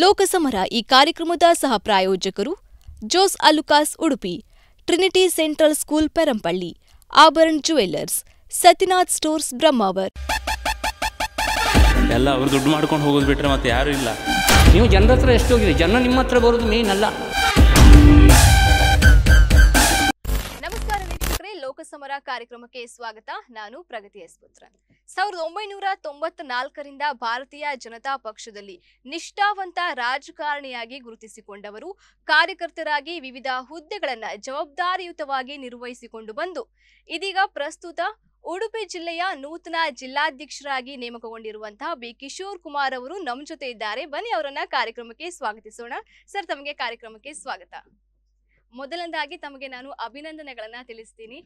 ಲೋಕಸಮರ ಈ ಕಾರ್ಯಕ್ರಮದ ಸಹ ಪ್ರಾಯೋಜಕರು Joyalukkas Udupi Trinity Central School Perampalli Abharan Jewellers Satinath Stores Brahmavar ಎಲ್ಲ ಅವ್ರು ದುಡ್ಡು ಮಾಡ್ಕೊಂಡು ಹೋಗೋದು ಬಿಟ್ರೆ ಮತ್ತೆ ಯಾರು ಇಲ್ಲ ನೀವು ಜನರ ಹತ್ರ ಎಷ್ಟು ಹೋಗಿದೆ ಜನ ನಿಮ್ಮ ಹತ್ರ ಬರೋದು ಮೇನ್ ಅಲ್ಲ ಸಮರ ಕಾರ್ಯಕ್ರಮಕ್ಕೆ ಸ್ವಾಗತ ನಾನು ಪ್ರಗತಿ ಎಸ್ಪುತ್ರ ಸಾವಿರದ ಒಂಬೈನೂರ ತೊಂಬತ್ ನಾಲ್ಕರಿಂದ ಭಾರತೀಯ ಜನತಾ ಪಕ್ಷದಲ್ಲಿ ನಿಷ್ಠಾವಂತ ರಾಜಕಾರಣಿಯಾಗಿ ಗುರುತಿಸಿಕೊಂಡವರು ಕಾರ್ಯಕರ್ತರಾಗಿ ವಿವಿಧ ಹುದ್ದೆಗಳನ್ನ ಜವಾಬ್ದಾರಿಯುತವಾಗಿ ನಿರ್ವಹಿಸಿಕೊಂಡು ಬಂದು ಇದೀಗ ಪ್ರಸ್ತುತ ಉಡುಪಿ ಜಿಲ್ಲೆಯ ನೂತನ ಜಿಲ್ಲಾಧ್ಯಕ್ಷರಾಗಿ ನೇಮಕಗೊಂಡಿರುವಂತಹ ಬಿ ಕಿಶೋರ್ ಕುಮಾರ್ ಅವರು ನಮ್ಮ ಜೊತೆ ಇದ್ದಾರೆ ಬನ್ನಿ ಅವರನ್ನ ಕಾರ್ಯಕ್ರಮಕ್ಕೆ ಸ್ವಾಗತಿಸೋಣ ಸರ್ ತಮಗೆ ಕಾರ್ಯಕ್ರಮಕ್ಕೆ ಸ್ವಾಗತ ಮೊದಲನೇದಾಗಿ ತಮಗೆ ನಾನು ಅಭಿನಂದನೆಗಳನ್ನ ತಿಳಿಸ್ತೀನಿ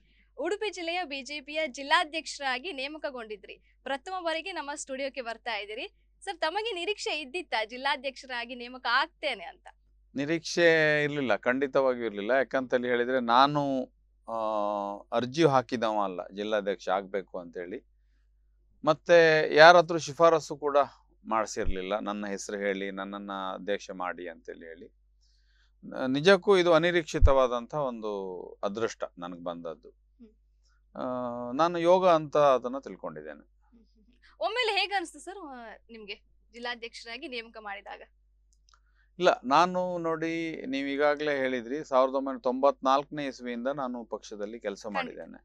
ಉಡುಪಿ ಜಿಲ್ಲೆಯ ಬಿಜೆಪಿಯ ಜಿಲ್ಲಾಧ್ಯಕ್ಷರಾಗಿ ನೇಮಕಗೊಂಡಿದ್ರಿ ಪ್ರಥಮ ಬಾರಿಗೆ ನಮ್ಮ ಸ್ಟುಡಿಯೋಕ್ಕೆ ಬರ್ತಾ ಇದ್ದೀರಿ ಸರ್ ತಮಗೆ ನಿರೀಕ್ಷೆ ಇದ್ದಿತ್ತ ಜಿಲ್ಲಾಧ್ಯಕ್ಷರಾಗಿ ನೇಮಕ ಆಗ್ತೇನೆ ಅಂತ ನಿರೀಕ್ಷೆ ಇರಲಿಲ್ಲ ಖಂಡಿತವಾಗಿಯೂ ಇರಲಿಲ್ಲ ಯಾಕಂತೇಳಿ ಹೇಳಿದ್ರೆ ನಾನು ಅರ್ಜಿ ಹಾಕಿದವ ಅಲ್ಲ ಜಿಲ್ಲಾಧ್ಯಕ್ಷ ಆಗಬೇಕು ಹೇಳಿ ಮತ್ತೆ ಯಾರ ಶಿಫಾರಸು ಕೂಡ ಮಾಡಿಸಿರ್ಲಿಲ್ಲ ನನ್ನ ಹೆಸರು ಹೇಳಿ ನನ್ನನ್ನ ಅಧ್ಯಕ್ಷ ಮಾಡಿ ಅಂತೇಳಿ ಹೇಳಿ ನಿಜಕ್ಕೂ ಇದು ಅನಿರೀಕ್ಷಿತವಾದಂಥ ಒಂದು ಅದೃಷ್ಟ ನನಗೆ ಬಂದದ್ದು ನಾನು ಯೋಗ ಅಂತ ಅದನ್ನ ತಿಳ್ಕೊಂಡಿದ್ದೇನೆ ಒಮ್ಮೆಲೆ ಹೇಗೆ ಅನಿಸ್ತು ಸರ್ ನಿಮ್ಗೆ ಜಿಲ್ಲಾಧ್ಯಕ್ಷರಾಗಿ ನೇಮಕ ಮಾಡಿದಾಗ ಇಲ್ಲ ನಾನು ನೋಡಿ ನೀವು ಈಗಾಗಲೇ ಹೇಳಿದ್ರಿ ಸಾವಿರದ ಒಂಬೈನೂರ ತೊಂಬತ್ನಾಲ್ಕನೇ ಇಸ್ವಿಯಿಂದ ನಾನು ಪಕ್ಷದಲ್ಲಿ ಕೆಲಸ ಮಾಡಿದ್ದೇನೆ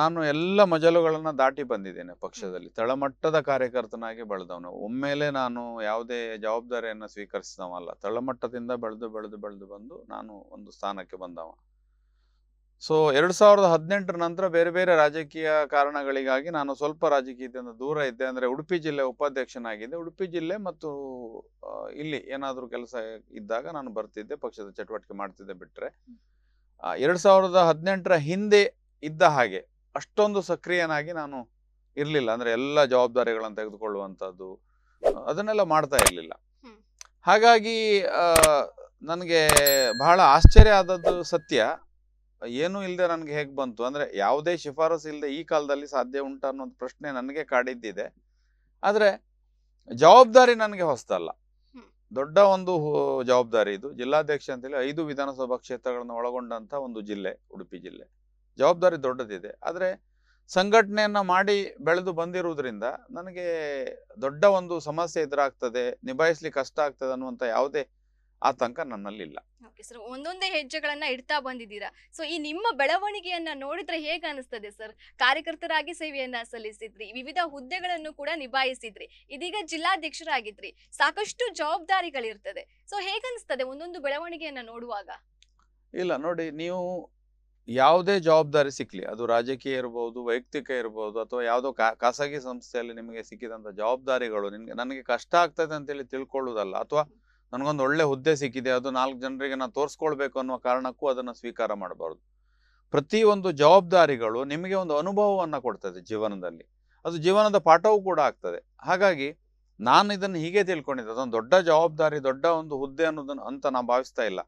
ನಾನು ಎಲ್ಲ ಮಜಲುಗಳನ್ನು ದಾಟಿ ಬಂದಿದ್ದೇನೆ ಪಕ್ಷದಲ್ಲಿ ತಳಮಟ್ಟದ ಕಾರ್ಯಕರ್ತನಾಗಿ ಬೆಳೆದವನು ಒಮ್ಮೆಲೆ ನಾನು ಯಾವುದೇ ಜವಾಬ್ದಾರಿಯನ್ನು ಸ್ವೀಕರಿಸಿದವಲ್ಲ ತಳಮಟ್ಟದಿಂದ ಬೆಳೆದು ಬೆಳೆದು ಬೆಳೆದು ಬಂದು ನಾನು ಒಂದು ಸ್ಥಾನಕ್ಕೆ ಬಂದವ ಸೊ ಎರಡು ಸಾವಿರದ ಹದಿನೆಂಟರ ನಂತರ ಬೇರೆ ಬೇರೆ ರಾಜಕೀಯ ಕಾರಣಗಳಿಗಾಗಿ ನಾನು ಸ್ವಲ್ಪ ರಾಜಕೀಯದಿಂದ ದೂರ ಇದ್ದೆ ಅಂದರೆ ಉಡುಪಿ ಜಿಲ್ಲೆ ಉಪಾಧ್ಯಕ್ಷನಾಗಿದ್ದೆ ಉಡುಪಿ ಜಿಲ್ಲೆ ಮತ್ತು ಇಲ್ಲಿ ಏನಾದರೂ ಕೆಲಸ ಇದ್ದಾಗ ನಾನು ಬರ್ತಿದ್ದೆ ಪಕ್ಷದ ಚಟುವಟಿಕೆ ಮಾಡ್ತಿದ್ದೆ ಬಿಟ್ಟರೆ ಎರಡು ಸಾವಿರದ ಹದಿನೆಂಟರ ಹಿಂದೆ ಇದ್ದ ಹಾಗೆ ಅಷ್ಟೊಂದು ಸಕ್ರಿಯನಾಗಿ ನಾನು ಇರಲಿಲ್ಲ ಅಂದರೆ ಎಲ್ಲ ಜವಾಬ್ದಾರಿಗಳನ್ನು ತೆಗೆದುಕೊಳ್ಳುವಂಥದ್ದು ಅದನ್ನೆಲ್ಲ ಮಾಡ್ತಾ ಇರಲಿಲ್ಲ ಹಾಗಾಗಿ ನನಗೆ ಬಹಳ ಆಶ್ಚರ್ಯ ಆದದ್ದು ಸತ್ಯ ಏನೂ ಇಲ್ಲದೆ ನನಗೆ ಹೇಗೆ ಬಂತು ಅಂದ್ರೆ ಯಾವುದೇ ಶಿಫಾರಸು ಇಲ್ಲದೆ ಈ ಕಾಲದಲ್ಲಿ ಸಾಧ್ಯ ಉಂಟ ಅನ್ನೋ ಪ್ರಶ್ನೆ ನನಗೆ ಕಾಡಿದ್ದಿದೆ ಆದರೆ ಜವಾಬ್ದಾರಿ ನನಗೆ ಹೊಸ್ತಲ್ಲ ದೊಡ್ಡ ಒಂದು ಜವಾಬ್ದಾರಿ ಇದು ಜಿಲ್ಲಾಧ್ಯಕ್ಷ ಅಂತೇಳಿ ಐದು ವಿಧಾನಸಭಾ ಕ್ಷೇತ್ರಗಳನ್ನು ಒಳಗೊಂಡಂಥ ಒಂದು ಜಿಲ್ಲೆ ಉಡುಪಿ ಜಿಲ್ಲೆ ಜವಾಬ್ದಾರಿ ದೊಡ್ಡದಿದೆ ಆದರೆ ಸಂಘಟನೆಯನ್ನ ಮಾಡಿ ಬೆಳೆದು ಬಂದಿರುವುದರಿಂದ ನನಗೆ ದೊಡ್ಡ ಒಂದು ಸಮಸ್ಯೆ ಎದುರಾಗ್ತದೆ ನಿಭಾಯಿಸ್ಲಿಕ್ಕೆ ಕಷ್ಟ ಆಗ್ತದೆ ಅನ್ನುವಂಥ ಯಾವುದೇ ಆತಂಕ ನನ್ನಲ್ಲಿಲ್ಲ ಸರ್ ಒಂದೊಂದೇ ಹೆಜ್ಜೆಗಳನ್ನ ಇಡ್ತಾ ಬಂದಿದ್ದೀರಾ ಸೊ ಈ ನಿಮ್ಮ ಬೆಳವಣಿಗೆಯನ್ನ ನೋಡಿದ್ರೆ ಹೇಗೆ ಅನಿಸ್ತದೆ ಸರ್ ಕಾರ್ಯಕರ್ತರಾಗಿ ಸೇವೆಯನ್ನ ಸಲ್ಲಿಸಿದ್ರಿ ವಿವಿಧ ಹುದ್ದೆಗಳನ್ನು ಕೂಡ ನಿಭಾಯಿಸಿದ್ರಿ ಇದೀಗ ಜಿಲ್ಲಾಧ್ಯಕ್ಷರಾಗಿದ್ರಿ ಸಾಕಷ್ಟು ಜವಾಬ್ದಾರಿಗಳಿರ್ತದೆ ಸೊ ಹೇಗನ್ನಿಸ್ತದೆ ಒಂದೊಂದು ಬೆಳವಣಿಗೆಯನ್ನ ನೋಡುವಾಗ ಇಲ್ಲ ನೋಡಿ ನೀವು ಯಾವುದೇ ಜವಾಬ್ದಾರಿ ಸಿಕ್ಲಿ ಅದು ರಾಜಕೀಯ ಇರ್ಬೋದು ವೈಯಕ್ತಿಕ ಇರ್ಬೋದು ಅಥವಾ ಯಾವುದೋ ಖಾಸಗಿ ಸಂಸ್ಥೆಯಲ್ಲಿ ನಿಮಗೆ ಸಿಕ್ಕಿದಂತ ಜವಾಬ್ದಾರಿಗಳು ನಿಮ್ಗೆ ನನಗೆ ಕಷ್ಟ ಆಗ್ತದೆ ಅಂತೇಳಿ ತಿಳ್ಕೊಳ್ಳೋದಲ್ಲ ಅಥವಾ ನನಗೊಂದು ಒಳ್ಳೆ ಹುದ್ದೆ ಸಿಕ್ಕಿದೆ ಅದು ನಾಲ್ಕು ಜನರಿಗೆ ನಾನು ತೋರಿಸ್ಕೊಳ್ಬೇಕು ಅನ್ನೋ ಕಾರಣಕ್ಕೂ ಅದನ್ನು ಸ್ವೀಕಾರ ಮಾಡಬಾರ್ದು ಪ್ರತಿಯೊಂದು ಜವಾಬ್ದಾರಿಗಳು ನಿಮಗೆ ಒಂದು ಅನುಭವವನ್ನು ಕೊಡ್ತದೆ ಜೀವನದಲ್ಲಿ ಅದು ಜೀವನದ ಪಾಠವೂ ಕೂಡ ಆಗ್ತದೆ ಹಾಗಾಗಿ ನಾನು ಇದನ್ನು ಹೀಗೆ ತಿಳ್ಕೊಂಡಿದ್ದೆ ಅದೊಂದು ದೊಡ್ಡ ಜವಾಬ್ದಾರಿ ದೊಡ್ಡ ಒಂದು ಹುದ್ದೆ ಅನ್ನೋದನ್ನು ಅಂತ ನಾನು ಭಾವಿಸ್ತಾ ಇಲ್ಲ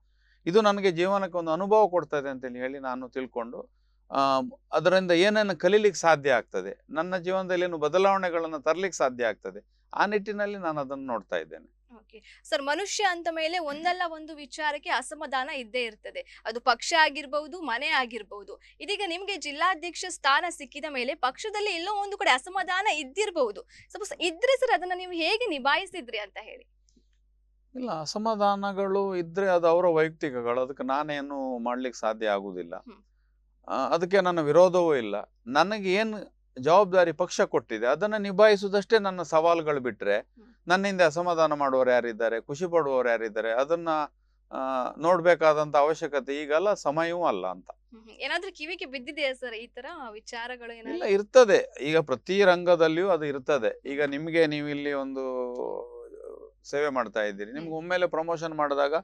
ಇದು ನನಗೆ ಜೀವನಕ್ಕೆ ಒಂದು ಅನುಭವ ಕೊಡ್ತದೆ ಅಂತೇಳಿ ಹೇಳಿ ನಾನು ತಿಳ್ಕೊಂಡು ಅದರಿಂದ ಏನೇನು ಕಲೀಲಿಕ್ಕೆ ಸಾಧ್ಯ ಆಗ್ತದೆ ನನ್ನ ಜೀವನದಲ್ಲಿ ಏನು ಬದಲಾವಣೆಗಳನ್ನು ತರಲಿಕ್ಕೆ ಸಾಧ್ಯ ಆಗ್ತದೆ ಆ ನಿಟ್ಟಿನಲ್ಲಿ ನಾನು ಅದನ್ನು ನೋಡ್ತಾ ಇದ್ದೇನೆ ಸರ್ ಮನುಷ್ಯ ಅಂತ ಮೇಲೆ ಒಂದಲ್ಲ ಒಂದು ವಿಚಾರಕ್ಕೆ ಅಸಮಾಧಾನ ಇದ್ದೇ ಇರ್ತದೆ ಅದು ಪಕ್ಷ ಆಗಿರ್ಬಹುದು ಮನೆ ಆಗಿರ್ಬಹುದು ಇದೀಗ ನಿಮ್ಗೆ ಜಿಲ್ಲಾಧ್ಯಕ್ಷ ಸ್ಥಾನ ಸಿಕ್ಕಿದ ಮೇಲೆ ಪಕ್ಷದಲ್ಲಿ ಎಲ್ಲೋ ಒಂದು ಕಡೆ ಅಸಮಾಧಾನ ಇದ್ದಿರಬಹುದು ಸಪೋಸ್ ಇದ್ರೆ ಸರ್ ಅದನ್ನ ನೀವು ಹೇಗೆ ನಿಭಾಯಿಸಿದ್ರಿ ಅಂತ ಹೇಳಿ ಇಲ್ಲ ಅಸಮಾಧಾನಗಳು ಇದ್ರೆ ಅದು ಅವರ ವೈಯಕ್ತಿಕಗಳು ಅದಕ್ಕೆ ನಾನೇನು ಮಾಡ್ಲಿಕ್ಕೆ ಸಾಧ್ಯ ಆಗುದಿಲ್ಲ ಅದಕ್ಕೆ ನನ್ನ ವಿರೋಧವೂ ಇಲ್ಲ ನನಗೇನು ಜವಾಬ್ದಾರಿ ಪಕ್ಷ ಕೊಟ್ಟಿದೆ ಅದನ್ನ ನಿಭಾಯಿಸುವುದಷ್ಟೇ ನನ್ನ ಸವಾಲುಗಳು ಬಿಟ್ರೆ ನನ್ನಿಂದ ಅಸಮಾಧಾನ ಮಾಡುವವರು ಯಾರಿದ್ದಾರೆ ಖುಷಿ ಪಡುವವರು ಯಾರಿದ್ದಾರೆ ಅದನ್ನ ನೋಡ್ಬೇಕಾದಂತ ಅವಶ್ಯಕತೆ ಈಗಲ್ಲ ಸಮಯವೂ ಅಲ್ಲ ಅಂತ ಏನಾದ್ರೂ ಕಿವಿಗೆ ಬಿದ್ದಿದೆಯಾ ಸರ್ ಈ ತರ ವಿಚಾರಗಳು ಇಲ್ಲ ಇರ್ತದೆ ಈಗ ಪ್ರತಿ ರಂಗದಲ್ಲಿಯೂ ಅದು ಇರ್ತದೆ ಈಗ ನಿಮ್ಗೆ ನೀವು ಇಲ್ಲಿ ಒಂದು ಸೇವೆ ಮಾಡ್ತಾ ಇದ್ದೀರಿ ನಿಮ್ಗೆ ಒಮ್ಮೆಲೆ ಪ್ರಮೋಷನ್ ಮಾಡಿದಾಗ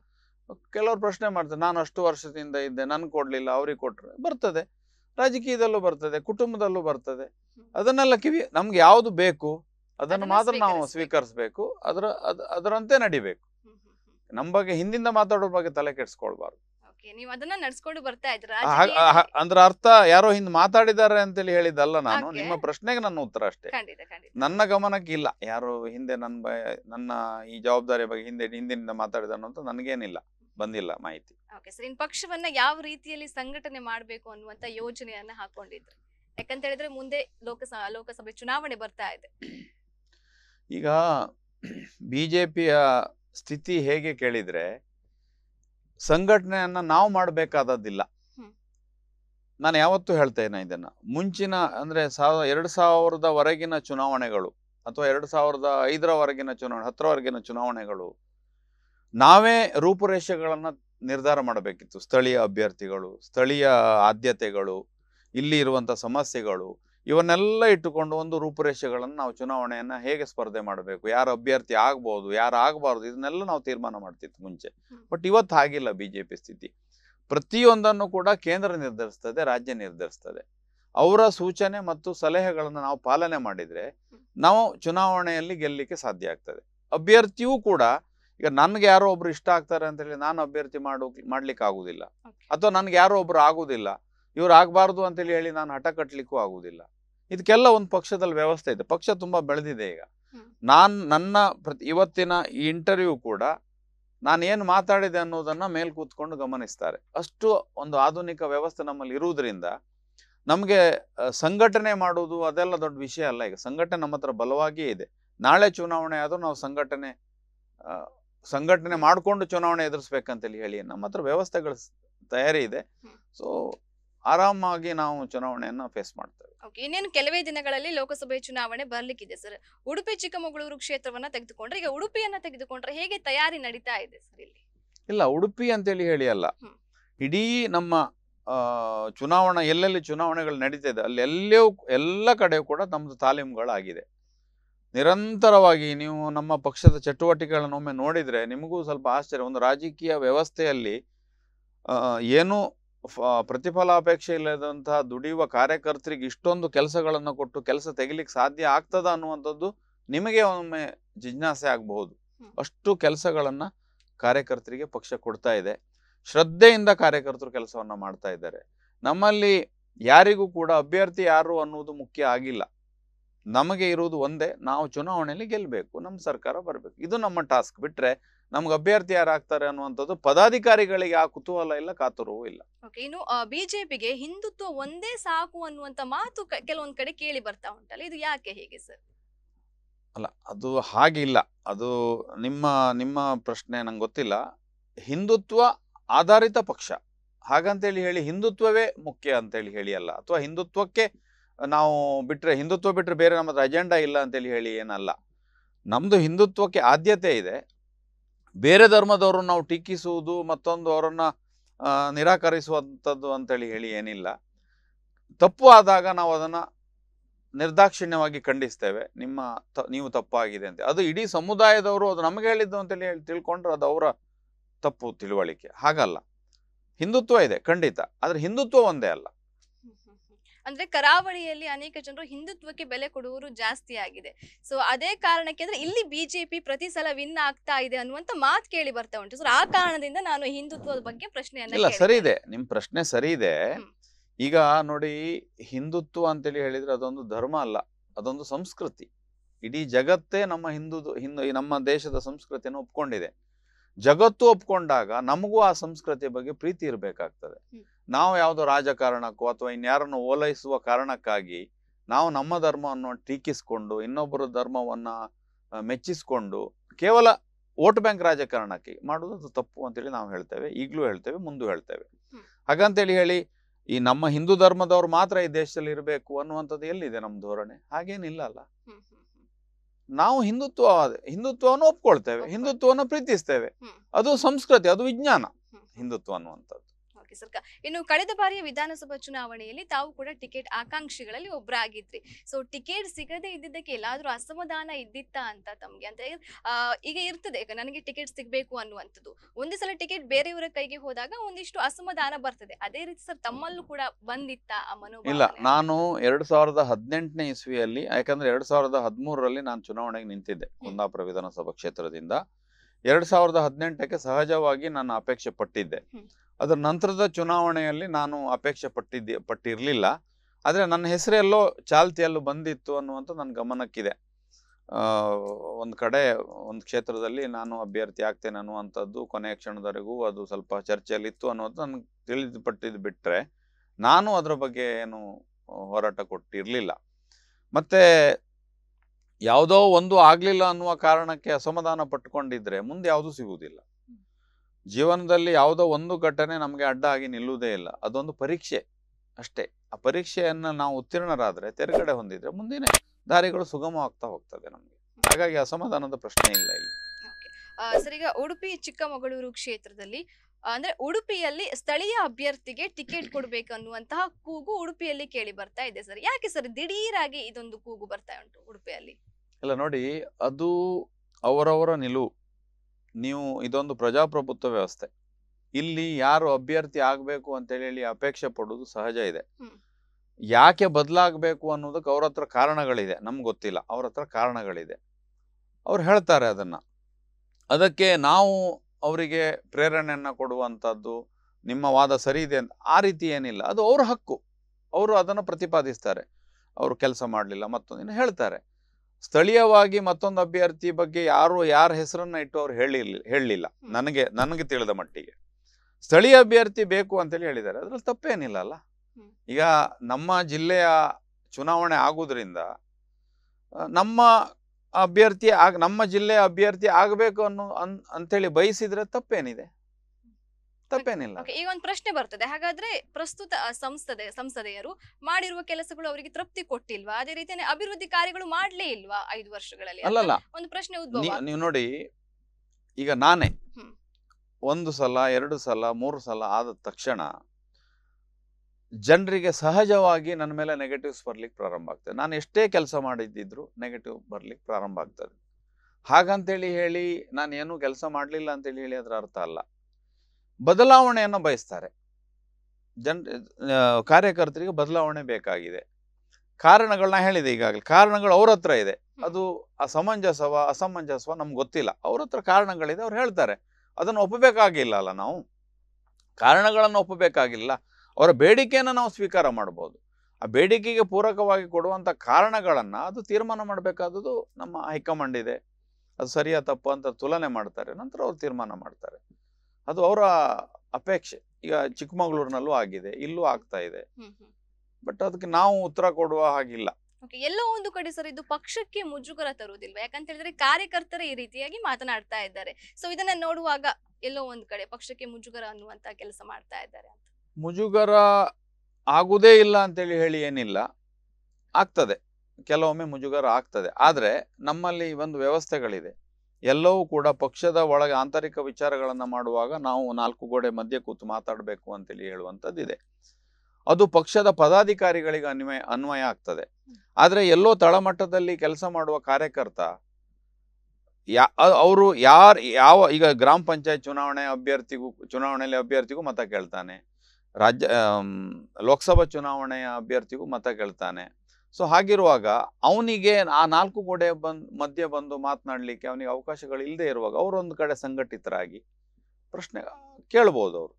ಕೆಲವರು ಪ್ರಶ್ನೆ ಮಾಡ್ತಾರೆ ನಾನು ಅಷ್ಟು ವರ್ಷದಿಂದ ಇದ್ದೆ ನನ್ ಕೊಡ್ಲಿಲ್ಲ ಅವ್ರಿಗೆ ಕೊಟ್ರೆ ಬರ್ತದೆ ರಾಜಕೀಯದಲ್ಲೂ ಬರ್ತದೆ ಕುಟುಂಬದಲ್ಲೂ ಬರ್ತದೆ ಅದನ್ನೆಲ್ಲ ಕಿವಿ ನಮ್ಗೆ ಯಾವುದು ಬೇಕು ಅದನ್ನು ಮಾತ್ರ ನಾವು ಸ್ವೀಕರಿಸಬೇಕು ಅದರ ಅದರಂತೆ ನಡಿಬೇಕು ನಮ್ ಬಗ್ಗೆ ಹಿಂದಿಂದ ಮಾತಾಡೋ ಬಗ್ಗೆ ತಲೆ ಕೆಡಿಸ್ಕೊಳ್ಬಾರ್ದು ನೀವು ಬರ್ತಾ ಅಂದ್ರ ಅರ್ಥ ಯಾರೋ ಹಿಂದ್ ಮಾತಾಡಿದ್ದಾರೆ ಅಂತೇಳಿ ಹೇಳಿದಲ್ಲ ನಾನು ನಿಮ್ಮ ಪ್ರಶ್ನೆಗೆ ನನ್ನ ಉತ್ತರ ಅಷ್ಟೇ ನನ್ನ ಗಮನಕ್ಕೆ ಇಲ್ಲ ಯಾರು ಹಿಂದೆ ನನ್ನ ನನ್ನ ಈ ಜವಾಬ್ದಾರಿ ಬಗ್ಗೆ ಹಿಂದೆ ಹಿಂದಿನಿಂದ ಮಾತಾಡಿದಾನು ಅಂತ ನನಗೇನಿಲ್ಲ ಬಂದಿಲ್ಲ ಮಾಹಿತಿ ಓಕೆ ಸರ್ ಪಕ್ಷವನ್ನ ಯಾವ ರೀತಿಯಲ್ಲಿ ಸಂಘಟನೆ ಮಾಡಬೇಕು ಅನ್ನುವಂತ ಯೋಜನೆಯನ್ನ ಹಾಕೊಂಡಿದ್ರು ಯಾಕಂತ ಹೇಳಿದ್ರೆ ಮುಂದೆ ಲೋಕಸ ಲೋಕಸಭೆ ಚುನಾವಣೆ ಬರ್ತಾ ಇದೆ ಈಗ ಬಿಜೆಪಿಯ ಸ್ಥಿತಿ ಹೇಗೆ ಕೇಳಿದ್ರೆ ಸಂಘಟನೆಯನ್ನ ನಾವು ಮಾಡಬೇಕಾದದ್ದಿಲ್ಲ ನಾನು ಯಾವತ್ತೂ ಹೇಳ್ತೇನೆ ಇದನ್ನ ಮುಂಚಿನ ಅಂದ್ರೆ ಸಾವಿರ ಎರಡು ಸಾವಿರದವರೆಗಿನ ಚುನಾವಣೆಗಳು ಅಥವಾ ಎರಡು ಸಾವಿರದ ಐದರವರೆಗಿನ ಚುನಾವಣೆ ಹತ್ತರವರೆಗಿನ ಚುನಾವಣೆಗಳು ನಾವೇ ರೂಪುರೇಷೆಗಳನ್ನು ನಿರ್ಧಾರ ಮಾಡಬೇಕಿತ್ತು ಸ್ಥಳೀಯ ಅಭ್ಯರ್ಥಿಗಳು ಸ್ಥಳೀಯ ಆದ್ಯತೆಗಳು ಇಲ್ಲಿ ಇರುವಂಥ ಸಮಸ್ಯೆಗಳು ಇವನ್ನೆಲ್ಲ ಇಟ್ಟುಕೊಂಡು ಒಂದು ರೂಪುರೇಷೆಗಳನ್ನು ನಾವು ಚುನಾವಣೆಯನ್ನು ಹೇಗೆ ಸ್ಪರ್ಧೆ ಮಾಡಬೇಕು ಯಾರು ಅಭ್ಯರ್ಥಿ ಆಗ್ಬೋದು ಯಾರು ಆಗಬಾರ್ದು ಇದನ್ನೆಲ್ಲ ನಾವು ತೀರ್ಮಾನ ಮಾಡ್ತಿತ್ತು ಮುಂಚೆ ಬಟ್ ಇವತ್ತು ಹಾಗಿಲ್ಲ ಬಿ ಜೆ ಪಿ ಸ್ಥಿತಿ ಪ್ರತಿಯೊಂದನ್ನು ಕೂಡ ಕೇಂದ್ರ ನಿರ್ಧರಿಸ್ತದೆ ರಾಜ್ಯ ನಿರ್ಧರಿಸ್ತದೆ ಅವರ ಸೂಚನೆ ಮತ್ತು ಸಲಹೆಗಳನ್ನು ನಾವು ಪಾಲನೆ ಮಾಡಿದರೆ ನಾವು ಚುನಾವಣೆಯಲ್ಲಿ ಗೆಲ್ಲಲಿಕ್ಕೆ ಸಾಧ್ಯ ಆಗ್ತದೆ ಅಭ್ಯರ್ಥಿಯೂ ಕೂಡ ಈಗ ನನ್ಗೆ ಯಾರೋ ಒಬ್ರು ಇಷ್ಟ ಆಗ್ತಾರೆ ಅಂತ ಹೇಳಿ ನಾನು ಅಭ್ಯರ್ಥಿ ಮಾಡೋ ಮಾಡ್ಲಿಕ್ಕೆ ಆಗುದಿಲ್ಲ ಅಥವಾ ನನ್ಗೆ ಯಾರೋ ಒಬ್ರು ಆಗುದಿಲ್ಲ ಇವ್ರು ಆಗ್ಬಾರ್ದು ಅಂತ ಹೇಳಿ ನಾನು ಹಠ ಕಟ್ಲಿಕ್ಕೂ ಆಗುದಿಲ್ಲ ಇದಕ್ಕೆಲ್ಲ ಒಂದು ಪಕ್ಷದಲ್ಲಿ ವ್ಯವಸ್ಥೆ ಇದೆ ಪಕ್ಷ ತುಂಬಾ ಬೆಳೆದಿದೆ ಈಗ ನಾನ್ ನನ್ನ ಇವತ್ತಿನ ಈ ಇಂಟರ್ವ್ಯೂ ಕೂಡ ನಾನು ಏನು ಮಾತಾಡಿದೆ ಅನ್ನೋದನ್ನ ಮೇಲ್ ಕೂತ್ಕೊಂಡು ಗಮನಿಸ್ತಾರೆ ಅಷ್ಟು ಒಂದು ಆಧುನಿಕ ವ್ಯವಸ್ಥೆ ನಮ್ಮಲ್ಲಿ ಇರುವುದರಿಂದ ನಮಗೆ ಸಂಘಟನೆ ಮಾಡೋದು ಅದೆಲ್ಲ ದೊಡ್ಡ ವಿಷಯ ಅಲ್ಲ ಈಗ ಸಂಘಟನೆ ನಮ್ಮ ಹತ್ರ ಬಲವಾಗಿಯೇ ಇದೆ ನಾಳೆ ಚುನಾವಣೆ ಆದರೂ ನಾವು ಸಂಘಟನೆ ಸಂಘಟನೆ ಮಾಡಿಕೊಂಡು ಚುನಾವಣೆ ಎದುರಿಸ್ಬೇಕಂತೇಳಿ ಹೇಳಿ ನಮ್ಮ ಹತ್ರ ವ್ಯವಸ್ಥೆಗಳು ತಯಾರಿ ಇದೆ ಸೊ ಆರಾಮಾಗಿ ನಾವು ಚುನಾವಣೆಯನ್ನ ಫೇಸ್ ಮಾಡ್ತೇವೆ ಇನ್ನೇನು ಕೆಲವೇ ದಿನಗಳಲ್ಲಿ ಲೋಕಸಭೆ ಚುನಾವಣೆ ಬರ್ಲಿಕ್ಕಿದೆ ಸರ್ ಉಡುಪಿ ಚಿಕ್ಕಮಗಳೂರು ಕ್ಷೇತ್ರವನ್ನ ತೆಗೆದುಕೊಂಡ್ರೆ ಈಗ ಉಡುಪಿಯನ್ನ ತೆಗೆದುಕೊಂಡ್ರೆ ಹೇಗೆ ತಯಾರಿ ನಡೀತಾ ಇದೆ ಸರ್ ಇಲ್ಲಿ ಇಲ್ಲ ಉಡುಪಿ ಅಂತೇಳಿ ಹೇಳಿ ಅಲ್ಲ ಇಡೀ ನಮ್ಮ ಚುನಾವಣಾ ಎಲ್ಲೆಲ್ಲಿ ಚುನಾವಣೆಗಳು ನಡೀತಾ ಇದೆ ಅಲ್ಲಿ ಎಲ್ಲೆಲ್ಲ ಕಡೆ ಕೂಡ ನಮ್ಮದು ತಾಲೀಮುಗಳಾಗಿದೆ ನಿರಂತರವಾಗಿ ನೀವು ನಮ್ಮ ಪಕ್ಷದ ಚಟುವಟಿಕೆಗಳನ್ನು ಒಮ್ಮೆ ನೋಡಿದರೆ ನಿಮಗೂ ಸ್ವಲ್ಪ ಆಶ್ಚರ್ಯ ಒಂದು ರಾಜಕೀಯ ವ್ಯವಸ್ಥೆಯಲ್ಲಿ ಏನು ಅಪೇಕ್ಷೆ ಇಲ್ಲದಂತಹ ದುಡಿಯುವ ಕಾರ್ಯಕರ್ತರಿಗೆ ಇಷ್ಟೊಂದು ಕೆಲಸಗಳನ್ನು ಕೊಟ್ಟು ಕೆಲಸ ತೆಗಿಲಿಕ್ಕೆ ಸಾಧ್ಯ ಆಗ್ತದ ಅನ್ನುವಂಥದ್ದು ನಿಮಗೆ ಒಮ್ಮೆ ಜಿಜ್ಞಾಸೆ ಆಗಬಹುದು ಅಷ್ಟು ಕೆಲಸಗಳನ್ನು ಕಾರ್ಯಕರ್ತರಿಗೆ ಪಕ್ಷ ಕೊಡ್ತಾ ಇದೆ ಶ್ರದ್ಧೆಯಿಂದ ಕಾರ್ಯಕರ್ತರು ಕೆಲಸವನ್ನು ಮಾಡ್ತಾ ಇದ್ದಾರೆ ನಮ್ಮಲ್ಲಿ ಯಾರಿಗೂ ಕೂಡ ಅಭ್ಯರ್ಥಿ ಯಾರು ಅನ್ನುವುದು ಮುಖ್ಯ ಆಗಿಲ್ಲ ನಮಗೆ ಇರೋದು ಒಂದೇ ನಾವು ಚುನಾವಣೆಯಲ್ಲಿ ಗೆಲ್ಲಬೇಕು ನಮ್ಮ ಸರ್ಕಾರ ಬರಬೇಕು ಇದು ನಮ್ಮ ಟಾಸ್ಕ್ ಬಿಟ್ರೆ ನಮ್ಗೆ ಅಭ್ಯರ್ಥಿ ಯಾರಾಗ್ತಾರೆ ಅನ್ನುವಂಥದ್ದು ಪದಾಧಿಕಾರಿಗಳಿಗೆ ಆ ಕುತೂಹಲ ಇಲ್ಲ ಕಾತುರವೂ ಇಲ್ಲ ಇನ್ನು ಬಿಜೆಪಿಗೆ ಹಿಂದುತ್ವ ಒಂದೇ ಸಾಕು ಅನ್ನುವಂಥ ಮಾತು ಕೆಲವೊಂದು ಕಡೆ ಕೇಳಿ ಬರ್ತಾ ಉಂಟಲ್ಲ ಇದು ಯಾಕೆ ಹೇಗೆ ಸರ್ ಅಲ್ಲ ಅದು ಹಾಗಿಲ್ಲ ಅದು ನಿಮ್ಮ ನಿಮ್ಮ ಪ್ರಶ್ನೆ ನಂಗೆ ಗೊತ್ತಿಲ್ಲ ಹಿಂದುತ್ವ ಆಧಾರಿತ ಪಕ್ಷ ಹಾಗಂತೇಳಿ ಹೇಳಿ ಹಿಂದುತ್ವವೇ ಮುಖ್ಯ ಅಂತೇಳಿ ಹೇಳಿ ಅಲ್ಲ ಅಥವಾ ಹಿಂದುತ್ವಕ್ಕೆ ನಾವು ಬಿಟ್ಟರೆ ಹಿಂದುತ್ವ ಬಿಟ್ಟರೆ ಬೇರೆ ನಮ್ಮ ಅಜೆಂಡಾ ಇಲ್ಲ ಅಂತೇಳಿ ಹೇಳಿ ಏನಲ್ಲ ನಮ್ಮದು ಹಿಂದುತ್ವಕ್ಕೆ ಆದ್ಯತೆ ಇದೆ ಬೇರೆ ಧರ್ಮದವರು ನಾವು ಟೀಕಿಸುವುದು ಮತ್ತೊಂದು ಅವರನ್ನು ನಿರಾಕರಿಸುವಂಥದ್ದು ಅಂತೇಳಿ ಹೇಳಿ ಏನಿಲ್ಲ ತಪ್ಪು ಆದಾಗ ನಾವು ಅದನ್ನು ನಿರ್ದಾಕ್ಷಿಣ್ಯವಾಗಿ ಖಂಡಿಸ್ತೇವೆ ನಿಮ್ಮ ತ ನೀವು ತಪ್ಪಾಗಿದೆ ಅಂತ ಅದು ಇಡೀ ಸಮುದಾಯದವರು ಅದು ನಮಗೆ ಹೇಳಿದ್ದು ಅಂತೇಳಿ ಹೇಳಿ ತಿಳ್ಕೊಂಡ್ರೆ ಅದು ಅವರ ತಪ್ಪು ತಿಳುವಳಿಕೆ ಹಾಗಲ್ಲ ಹಿಂದುತ್ವ ಇದೆ ಖಂಡಿತ ಆದರೆ ಹಿಂದುತ್ವ ಒಂದೇ ಅಲ್ಲ ಅಂದ್ರೆ ಕರಾವಳಿಯಲ್ಲಿ ಅನೇಕ ಜನರು ಹಿಂದುತ್ವಕ್ಕೆ ಬೆಲೆ ಕೊಡುವರು ಜಾಸ್ತಿ ಆಗಿದೆ ಸೊ ಅದೇ ಕಾರಣಕ್ಕೆ ಅಂದ್ರೆ ಇಲ್ಲಿ ಬಿಜೆಪಿ ಪ್ರತಿ ಸಲ ವಿನ್ ಆಗ್ತಾ ಇದೆ ಅನ್ನುವಂತ ಮಾತು ಕೇಳಿ ಬರ್ತಾ ಉಂಟು ಸೊ ಆ ಕಾರಣದಿಂದ ನಾನು ಹಿಂದುತ್ವದ ಬಗ್ಗೆ ಪ್ರಶ್ನೆಯನ್ನ ಸರಿ ಇದೆ ನಿಮ್ ಪ್ರಶ್ನೆ ಸರಿ ಇದೆ ಈಗ ನೋಡಿ ಹಿಂದುತ್ವ ಅಂತೇಳಿ ಹೇಳಿದ್ರೆ ಅದೊಂದು ಧರ್ಮ ಅಲ್ಲ ಅದೊಂದು ಸಂಸ್ಕೃತಿ ಇಡೀ ಜಗತ್ತೇ ನಮ್ಮ ಹಿಂದೂ ಹಿಂದೂ ನಮ್ಮ ದೇಶದ ಸಂಸ್ಕೃತಿಯನ್ನು ಒಪ್ಕೊಂಡಿದೆ ಜಗತ್ತು ಒಪ್ಕೊಂಡಾಗ ನಮಗೂ ಆ ಸಂಸ್ಕೃತಿಯ ಬಗ್ಗೆ ಪ್ರೀತಿ ಇರಬೇಕಾಗ್ತದೆ ನಾವು ಯಾವುದೋ ರಾಜಕಾರಣಕ್ಕೂ ಅಥವಾ ಇನ್ಯಾರನ್ನು ಓಲೈಸುವ ಕಾರಣಕ್ಕಾಗಿ ನಾವು ನಮ್ಮ ಧರ್ಮವನ್ನು ಟೀಕಿಸಿಕೊಂಡು ಇನ್ನೊಬ್ಬರ ಧರ್ಮವನ್ನ ಮೆಚ್ಚಿಸಿಕೊಂಡು ಕೇವಲ ವೋಟ್ ಬ್ಯಾಂಕ್ ರಾಜಕಾರಣಕ್ಕೆ ಮಾಡುವುದು ಅದು ತಪ್ಪು ಅಂತೇಳಿ ನಾವು ಹೇಳ್ತೇವೆ ಈಗಲೂ ಹೇಳ್ತೇವೆ ಮುಂದೆ ಹೇಳ್ತೇವೆ ಹಾಗಂತೇಳಿ ಹೇಳಿ ಈ ನಮ್ಮ ಹಿಂದೂ ಧರ್ಮದವರು ಮಾತ್ರ ಈ ದೇಶದಲ್ಲಿ ಇರಬೇಕು ಅನ್ನುವಂಥದ್ದು ಎಲ್ಲಿದೆ ನಮ್ಮ ಧೋರಣೆ ಹಾಗೇನಿಲ್ಲ ಅಲ್ಲ ನಾವು ಹಿಂದುತ್ವ ಹಿಂದುತ್ವವನ್ನು ಒಪ್ಕೊಳ್ತೇವೆ ಹಿಂದುತ್ವವನ್ನು ಪ್ರೀತಿಸ್ತೇವೆ ಅದು ಸಂಸ್ಕೃತಿ ಅದು ವಿಜ್ಞಾನ ಹಿಂದುತ್ವ ಅನ್ನುವಂಥದ್ದು ಸರ್ಕ ಇನ್ನು ಕಳೆದ ಬಾರಿಯ ವಿಧಾನಸಭಾ ಚುನಾವಣೆಯಲ್ಲಿ ತಾವು ಕೂಡ ಟಿಕೆಟ್ ಆಕಾಂಕ್ಷಿಗಳಲ್ಲಿ ಒಬ್ಬರಾಗಿದ್ರಿ ಸೊ ಟಿಕೆಟ್ ಸಿಗದೇ ಇದ್ದಿದ್ದಕ್ಕೆ ಎಲ್ಲಾದ್ರೂ ಅಸಮಾಧಾನ ಇದ್ದಿತ್ತಾ ಅಂತ ತಮ್ಗೆ ಅಂತ ಈಗ ಇರ್ತದೆ ಈಗ ನನಗೆ ಟಿಕೆಟ್ ಸಿಗಬೇಕು ಅನ್ನುವಂಥದ್ದು ಒಂದೇ ಸಲ ಟಿಕೆಟ್ ಬೇರೆಯವರ ಕೈಗೆ ಹೋದಾಗ ಒಂದಿಷ್ಟು ಅಸಮಾಧಾನ ಬರ್ತದೆ ಅದೇ ರೀತಿ ಸರ್ ತಮ್ಮಲ್ಲೂ ಕೂಡ ಬಂದಿತ್ತ ಆ ಮನೋ ಇಲ್ಲ ನಾನು ಎರಡ್ ಸಾವಿರದ ಹದಿನೆಂಟನೇ ಇಸ್ವಿಯಲ್ಲಿ ಯಾಕಂದ್ರೆ ಎರಡ್ ಸಾವಿರದ ಹದಿಮೂರರಲ್ಲಿ ನಾನು ಚುನಾವಣೆಗೆ ನಿಂತಿದ್ದೆ ಕುಂದಾಪುರ ವಿಧಾನಸಭಾ ಕ್ಷೇತ್ರದಿಂದ ಎರಡ್ ಸಾವಿರದ ಹದಿನೆಂಟಕ್ಕೆ ಸಹಜವಾಗಿ ನಾನು ಅಪೇಕ್ಷೆ ಪಟ್ಟಿದ್ದೆ ಅದರ ನಂತರದ ಚುನಾವಣೆಯಲ್ಲಿ ನಾನು ಅಪೇಕ್ಷೆ ಪಟ್ಟಿದ್ದೆ ಪಟ್ಟಿರಲಿಲ್ಲ ಆದರೆ ನನ್ನ ಹೆಸರೆಲ್ಲೋ ಚಾಲ್ತಿಯಲ್ಲೂ ಬಂದಿತ್ತು ಅನ್ನುವಂಥ ನನ್ನ ಗಮನಕ್ಕಿದೆ ಒಂದು ಕಡೆ ಒಂದು ಕ್ಷೇತ್ರದಲ್ಲಿ ನಾನು ಅಭ್ಯರ್ಥಿ ಆಗ್ತೇನೆ ಅನ್ನುವಂಥದ್ದು ಕೊನೆಯ ಕ್ಷಣದವರೆಗೂ ಅದು ಸ್ವಲ್ಪ ಚರ್ಚೆಯಲ್ಲಿತ್ತು ಅನ್ನೋದು ನನಗೆ ತಿಳಿದು ಪಟ್ಟಿದ್ದು ಬಿಟ್ಟರೆ ನಾನು ಅದರ ಬಗ್ಗೆ ಏನು ಹೋರಾಟ ಕೊಟ್ಟಿರಲಿಲ್ಲ ಮತ್ತು ಯಾವುದೋ ಒಂದು ಆಗಲಿಲ್ಲ ಅನ್ನುವ ಕಾರಣಕ್ಕೆ ಅಸಮಾಧಾನ ಪಟ್ಕೊಂಡಿದ್ರೆ ಮುಂದೆ ಯಾವುದೂ ಸಿಗುವುದಿಲ್ಲ ಜೀವನದಲ್ಲಿ ಯಾವುದೋ ಒಂದು ಘಟನೆ ನಮಗೆ ಅಡ್ಡ ಆಗಿ ನಿಲ್ಲುವುದೇ ಇಲ್ಲ ಅದೊಂದು ಪರೀಕ್ಷೆ ಅಷ್ಟೇ ಆ ಪರೀಕ್ಷೆಯನ್ನು ನಾವು ಉತ್ತೀರ್ಣರಾದರೆ ತೆರೆಗಡೆ ಹೊಂದಿದ್ರೆ ಮುಂದಿನ ದಾರಿಗಳು ಸುಗಮವಾಗ್ತಾ ಹೋಗ್ತದೆ ನಮಗೆ ಹಾಗಾಗಿ ಅಸಮಾಧಾನದ ಪ್ರಶ್ನೆ ಇಲ್ಲ ಇಲ್ಲಿ ಸರ್ ಈಗ ಉಡುಪಿ ಚಿಕ್ಕಮಗಳೂರು ಕ್ಷೇತ್ರದಲ್ಲಿ ಅಂದ್ರೆ ಉಡುಪಿಯಲ್ಲಿ ಸ್ಥಳೀಯ ಅಭ್ಯರ್ಥಿಗೆ ಟಿಕೆಟ್ ಕೊಡ್ಬೇಕನ್ನುವಂತಹ ಕೂಗು ಉಡುಪಿಯಲ್ಲಿ ಕೇಳಿ ಬರ್ತಾ ಇದೆ ಸರ್ ಯಾಕೆ ಸರ್ ದಿಢೀರಾಗಿ ಇದೊಂದು ಕೂಗು ಬರ್ತಾ ಉಂಟು ಉಡುಪಿಯಲ್ಲಿ ಇಲ್ಲ ನೋಡಿ ಅದು ಅವರವರ ನಿಲುವು ನೀವು ಇದೊಂದು ಪ್ರಜಾಪ್ರಭುತ್ವ ವ್ಯವಸ್ಥೆ ಇಲ್ಲಿ ಯಾರು ಅಭ್ಯರ್ಥಿ ಆಗಬೇಕು ಹೇಳಿ ಅಪೇಕ್ಷೆ ಪಡೋದು ಸಹಜ ಇದೆ ಯಾಕೆ ಬದಲಾಗಬೇಕು ಅನ್ನೋದಕ್ಕೆ ಅವ್ರ ಹತ್ರ ಕಾರಣಗಳಿದೆ ನಮ್ಗೆ ಗೊತ್ತಿಲ್ಲ ಅವ್ರ ಹತ್ರ ಕಾರಣಗಳಿದೆ ಅವ್ರು ಹೇಳ್ತಾರೆ ಅದನ್ನ ಅದಕ್ಕೆ ನಾವು ಅವರಿಗೆ ಪ್ರೇರಣೆಯನ್ನ ಕೊಡುವಂಥದ್ದು ನಿಮ್ಮ ವಾದ ಸರಿ ಇದೆ ಅಂತ ಆ ರೀತಿ ಏನಿಲ್ಲ ಅದು ಅವ್ರ ಹಕ್ಕು ಅವರು ಅದನ್ನು ಪ್ರತಿಪಾದಿಸ್ತಾರೆ ಅವರು ಕೆಲಸ ಮಾಡಲಿಲ್ಲ ಮತ್ತೊಂದಿನ ಹೇಳ್ತಾರೆ ಸ್ಥಳೀಯವಾಗಿ ಮತ್ತೊಂದು ಅಭ್ಯರ್ಥಿ ಬಗ್ಗೆ ಯಾರು ಯಾರ ಹೆಸರನ್ನ ಇಟ್ಟು ಅವ್ರು ಹೇಳಿ ಹೇಳಲಿಲ್ಲ ನನಗೆ ನನಗೆ ತಿಳಿದ ಮಟ್ಟಿಗೆ ಸ್ಥಳೀಯ ಅಭ್ಯರ್ಥಿ ಬೇಕು ಅಂತೇಳಿ ಹೇಳಿದ್ದಾರೆ ಅದ್ರಲ್ಲಿ ತಪ್ಪೇನಿಲ್ಲ ಅಲ್ಲ ಈಗ ನಮ್ಮ ಜಿಲ್ಲೆಯ ಚುನಾವಣೆ ಆಗೋದ್ರಿಂದ ನಮ್ಮ ಅಭ್ಯರ್ಥಿ ಆಗ ನಮ್ಮ ಜಿಲ್ಲೆಯ ಅಭ್ಯರ್ಥಿ ಆಗಬೇಕು ಅನ್ನೋ ಅನ್ ಅಂತೇಳಿ ಬಯಸಿದ್ರೆ ತಪ್ಪೇನಿದೆ ತಪ್ಪೇನಿಲ್ಲ ಈಗ ಒಂದು ಪ್ರಶ್ನೆ ಬರ್ತದೆ ಹಾಗಾದ್ರೆ ಪ್ರಸ್ತುತ ಸಂಸದೆ ಸಂಸದೆಯರು ಮಾಡಿರುವ ಕೆಲಸಗಳು ಅವರಿಗೆ ತೃಪ್ತಿ ಕೊಟ್ಟಿಲ್ವಾ ಅದೇ ರೀತಿಯ ಅಭಿವೃದ್ಧಿ ಕಾರ್ಯಗಳು ಮಾಡ್ಲೇ ಇಲ್ವಾ ಐದು ವರ್ಷಗಳಲ್ಲಿ ಅಲ್ಲಲ್ಲ ಒಂದು ಪ್ರಶ್ನೆ ಉದ್ಭವ ನೀವು ನೋಡಿ ಈಗ ನಾನೇ ಒಂದು ಸಲ ಎರಡು ಸಲ ಮೂರು ಸಲ ಆದ ತಕ್ಷಣ ಜನರಿಗೆ ಸಹಜವಾಗಿ ನನ್ನ ಮೇಲೆ ನೆಗೆಟಿವ್ಸ್ ಬರ್ಲಿಕ್ಕೆ ಪ್ರಾರಂಭ ಆಗ್ತದೆ ನಾನು ಎಷ್ಟೇ ಕೆಲಸ ಮಾಡಿದ್ದಿದ್ರು ನೆಗೆಟಿವ್ ಬರ್ಲಿಕ್ಕೆ ಪ್ರಾರಂಭ ಆಗ್ತದೆ ಹಾಗಂತೇಳಿ ಹೇಳಿ ನಾನು ಏನೂ ಕೆಲಸ ಮಾಡಲಿಲ್ಲ ಅಂತೇಳಿ ಹೇಳಿ ಅದರ ಅರ್ಥ ಅಲ್ಲ ಬದಲಾವಣೆಯನ್ನು ಬಯಸ್ತಾರೆ ಜನ ಕಾರ್ಯಕರ್ತರಿಗೆ ಬದಲಾವಣೆ ಬೇಕಾಗಿದೆ ಕಾರಣಗಳನ್ನ ಹೇಳಿದೆ ಈಗಾಗಲೇ ಕಾರಣಗಳು ಅವ್ರ ಹತ್ರ ಇದೆ ಅದು ಅಸಮಂಜಸವ ಅಸಮಂಜಸವ ನಮ್ಗೆ ಗೊತ್ತಿಲ್ಲ ಅವ್ರ ಹತ್ರ ಕಾರಣಗಳಿದೆ ಅವ್ರು ಹೇಳ್ತಾರೆ ಅದನ್ನು ಒಪ್ಪಬೇಕಾಗಿಲ್ಲ ಅಲ್ಲ ನಾವು ಕಾರಣಗಳನ್ನು ಒಪ್ಪಬೇಕಾಗಿಲ್ಲ ಅವರ ಬೇಡಿಕೆಯನ್ನು ನಾವು ಸ್ವೀಕಾರ ಮಾಡ್ಬೋದು ಆ ಬೇಡಿಕೆಗೆ ಪೂರಕವಾಗಿ ಕೊಡುವಂಥ ಕಾರಣಗಳನ್ನು ಅದು ತೀರ್ಮಾನ ಮಾಡಬೇಕಾದದ್ದು ನಮ್ಮ ಹೈಕಮಾಂಡ್ ಇದೆ ಅದು ಸರಿಯಾ ತಪ್ಪು ಅಂತ ತುಲನೆ ಮಾಡ್ತಾರೆ ನಂತರ ಅವ್ರು ತೀರ್ಮಾನ ಮಾಡ್ತಾರೆ ಅದು ಅವರ ಅಪೇಕ್ಷೆ ಈಗ ಚಿಕ್ಕಮಗಳೂರಿನಲ್ಲೂ ಆಗಿದೆ ಇಲ್ಲೂ ಆಗ್ತಾ ಇದೆ ಬಟ್ ಅದಕ್ಕೆ ನಾವು ಉತ್ತರ ಕೊಡುವ ಹಾಗಿಲ್ಲ ಎಲ್ಲೋ ಒಂದು ಕಡೆ ಸರ್ ಇದು ಪಕ್ಷಕ್ಕೆ ಮುಜುಗರ ತರುವುದಿಲ್ವಾ ಯಾಕಂತ ಹೇಳಿದ್ರೆ ಕಾರ್ಯಕರ್ತರ ಈ ರೀತಿಯಾಗಿ ಮಾತನಾಡ್ತಾ ಇದ್ದಾರೆ ಸೊ ಇದನ್ನ ನೋಡುವಾಗ ಎಲ್ಲೋ ಒಂದು ಕಡೆ ಪಕ್ಷಕ್ಕೆ ಮುಜುಗರ ಅನ್ನುವಂತ ಕೆಲಸ ಮಾಡ್ತಾ ಇದ್ದಾರೆ ಮುಜುಗರ ಆಗುದೇ ಇಲ್ಲ ಅಂತೇಳಿ ಹೇಳಿ ಏನಿಲ್ಲ ಆಗ್ತದೆ ಕೆಲವೊಮ್ಮೆ ಮುಜುಗರ ಆಗ್ತದೆ ಆದ್ರೆ ನಮ್ಮಲ್ಲಿ ಒಂದು ವ್ಯವಸ್ಥೆಗಳಿದೆ ಎಲ್ಲವೂ ಕೂಡ ಪಕ್ಷದ ಒಳಗೆ ಆಂತರಿಕ ವಿಚಾರಗಳನ್ನು ಮಾಡುವಾಗ ನಾವು ನಾಲ್ಕು ಗೋಡೆ ಮಧ್ಯೆ ಕೂತು ಮಾತಾಡಬೇಕು ಅಂತೇಳಿ ಇದೆ ಅದು ಪಕ್ಷದ ಪದಾಧಿಕಾರಿಗಳಿಗೆ ಅನ್ವಯ ಅನ್ವಯ ಆಗ್ತದೆ ಆದರೆ ಎಲ್ಲೋ ತಳಮಟ್ಟದಲ್ಲಿ ಕೆಲಸ ಮಾಡುವ ಕಾರ್ಯಕರ್ತ ಯಾ ಅವರು ಯಾರು ಯಾವ ಈಗ ಗ್ರಾಮ ಪಂಚಾಯತ್ ಚುನಾವಣೆ ಅಭ್ಯರ್ಥಿಗೂ ಚುನಾವಣೆಯಲ್ಲಿ ಅಭ್ಯರ್ಥಿಗೂ ಮತ ಕೇಳ್ತಾನೆ ರಾಜ್ಯ ಲೋಕಸಭಾ ಚುನಾವಣೆಯ ಅಭ್ಯರ್ಥಿಗೂ ಮತ ಕೇಳ್ತಾನೆ ಸೊ ಹಾಗಿರುವಾಗ ಅವನಿಗೆ ಆ ನಾಲ್ಕು ಗೋಡೆ ಬಂದ್ ಮಧ್ಯೆ ಬಂದು ಮಾತನಾಡಲಿಕ್ಕೆ ಅವನಿಗೆ ಅವಕಾಶಗಳು ಇಲ್ಲದೆ ಇರುವಾಗ ಅವರೊಂದು ಕಡೆ ಸಂಘಟಿತರಾಗಿ ಪ್ರಶ್ನೆ ಕೇಳ್ಬೋದು ಅವರು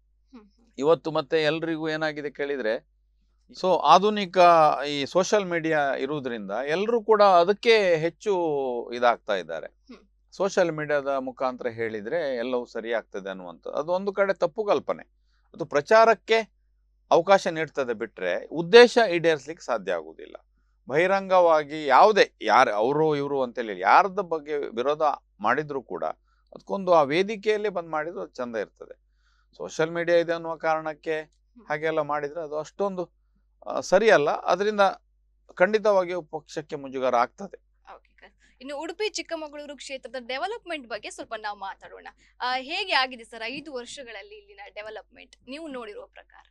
ಇವತ್ತು ಮತ್ತೆ ಎಲ್ರಿಗೂ ಏನಾಗಿದೆ ಕೇಳಿದ್ರೆ ಸೊ ಆಧುನಿಕ ಈ ಸೋಷಿಯಲ್ ಮೀಡಿಯಾ ಇರುವುದರಿಂದ ಎಲ್ಲರೂ ಕೂಡ ಅದಕ್ಕೆ ಹೆಚ್ಚು ಇದಾಗ್ತಾ ಇದ್ದಾರೆ ಸೋಷಿಯಲ್ ಮೀಡಿಯಾದ ಮುಖಾಂತರ ಹೇಳಿದ್ರೆ ಎಲ್ಲವೂ ಸರಿ ಆಗ್ತದೆ ಅನ್ನುವಂಥದ್ದು ಅದು ಒಂದು ಕಡೆ ತಪ್ಪು ಕಲ್ಪನೆ ಅದು ಪ್ರಚಾರಕ್ಕೆ ಅವಕಾಶ ನೀಡ್ತದೆ ಬಿಟ್ರೆ ಉದ್ದೇಶ ಈಡೇರಿಸ್ಲಿಕ್ಕೆ ಸಾಧ್ಯ ಆಗುವುದಿಲ್ಲ ಬಹಿರಂಗವಾಗಿ ಯಾವುದೇ ಯಾರು ಅವರು ಇವರು ಅಂತೇಳಿ ಯಾರ್ದ ಬಗ್ಗೆ ವಿರೋಧ ಮಾಡಿದ್ರು ಕೂಡ ಅದಕ್ಕೊಂದು ಆ ವೇದಿಕೆಯಲ್ಲೇ ಬಂದ್ ಮಾಡಿದ್ರು ಅದು ಚಂದ ಇರ್ತದೆ ಸೋಷಿಯಲ್ ಮೀಡಿಯಾ ಇದೆ ಅನ್ನುವ ಕಾರಣಕ್ಕೆ ಹಾಗೆಲ್ಲ ಮಾಡಿದ್ರೆ ಅದು ಅಷ್ಟೊಂದು ಸರಿಯಲ್ಲ ಅದರಿಂದ ಖಂಡಿತವಾಗಿಯೂ ಪಕ್ಷಕ್ಕೆ ಮುಜುಗರ ಆಗ್ತದೆ ಇನ್ನು ಉಡುಪಿ ಚಿಕ್ಕಮಗಳೂರು ಕ್ಷೇತ್ರದ ಡೆವಲಪ್ಮೆಂಟ್ ಬಗ್ಗೆ ಸ್ವಲ್ಪ ನಾವು ಮಾತಾಡೋಣ ಹೇಗೆ ಆಗಿದೆ ಸರ್ ಐದು ವರ್ಷಗಳಲ್ಲಿ ಇಲ್ಲಿನ ಡೆವಲಪ್ಮೆಂಟ್ ನೀವು ನೋಡಿರುವ ಪ್ರಕಾರ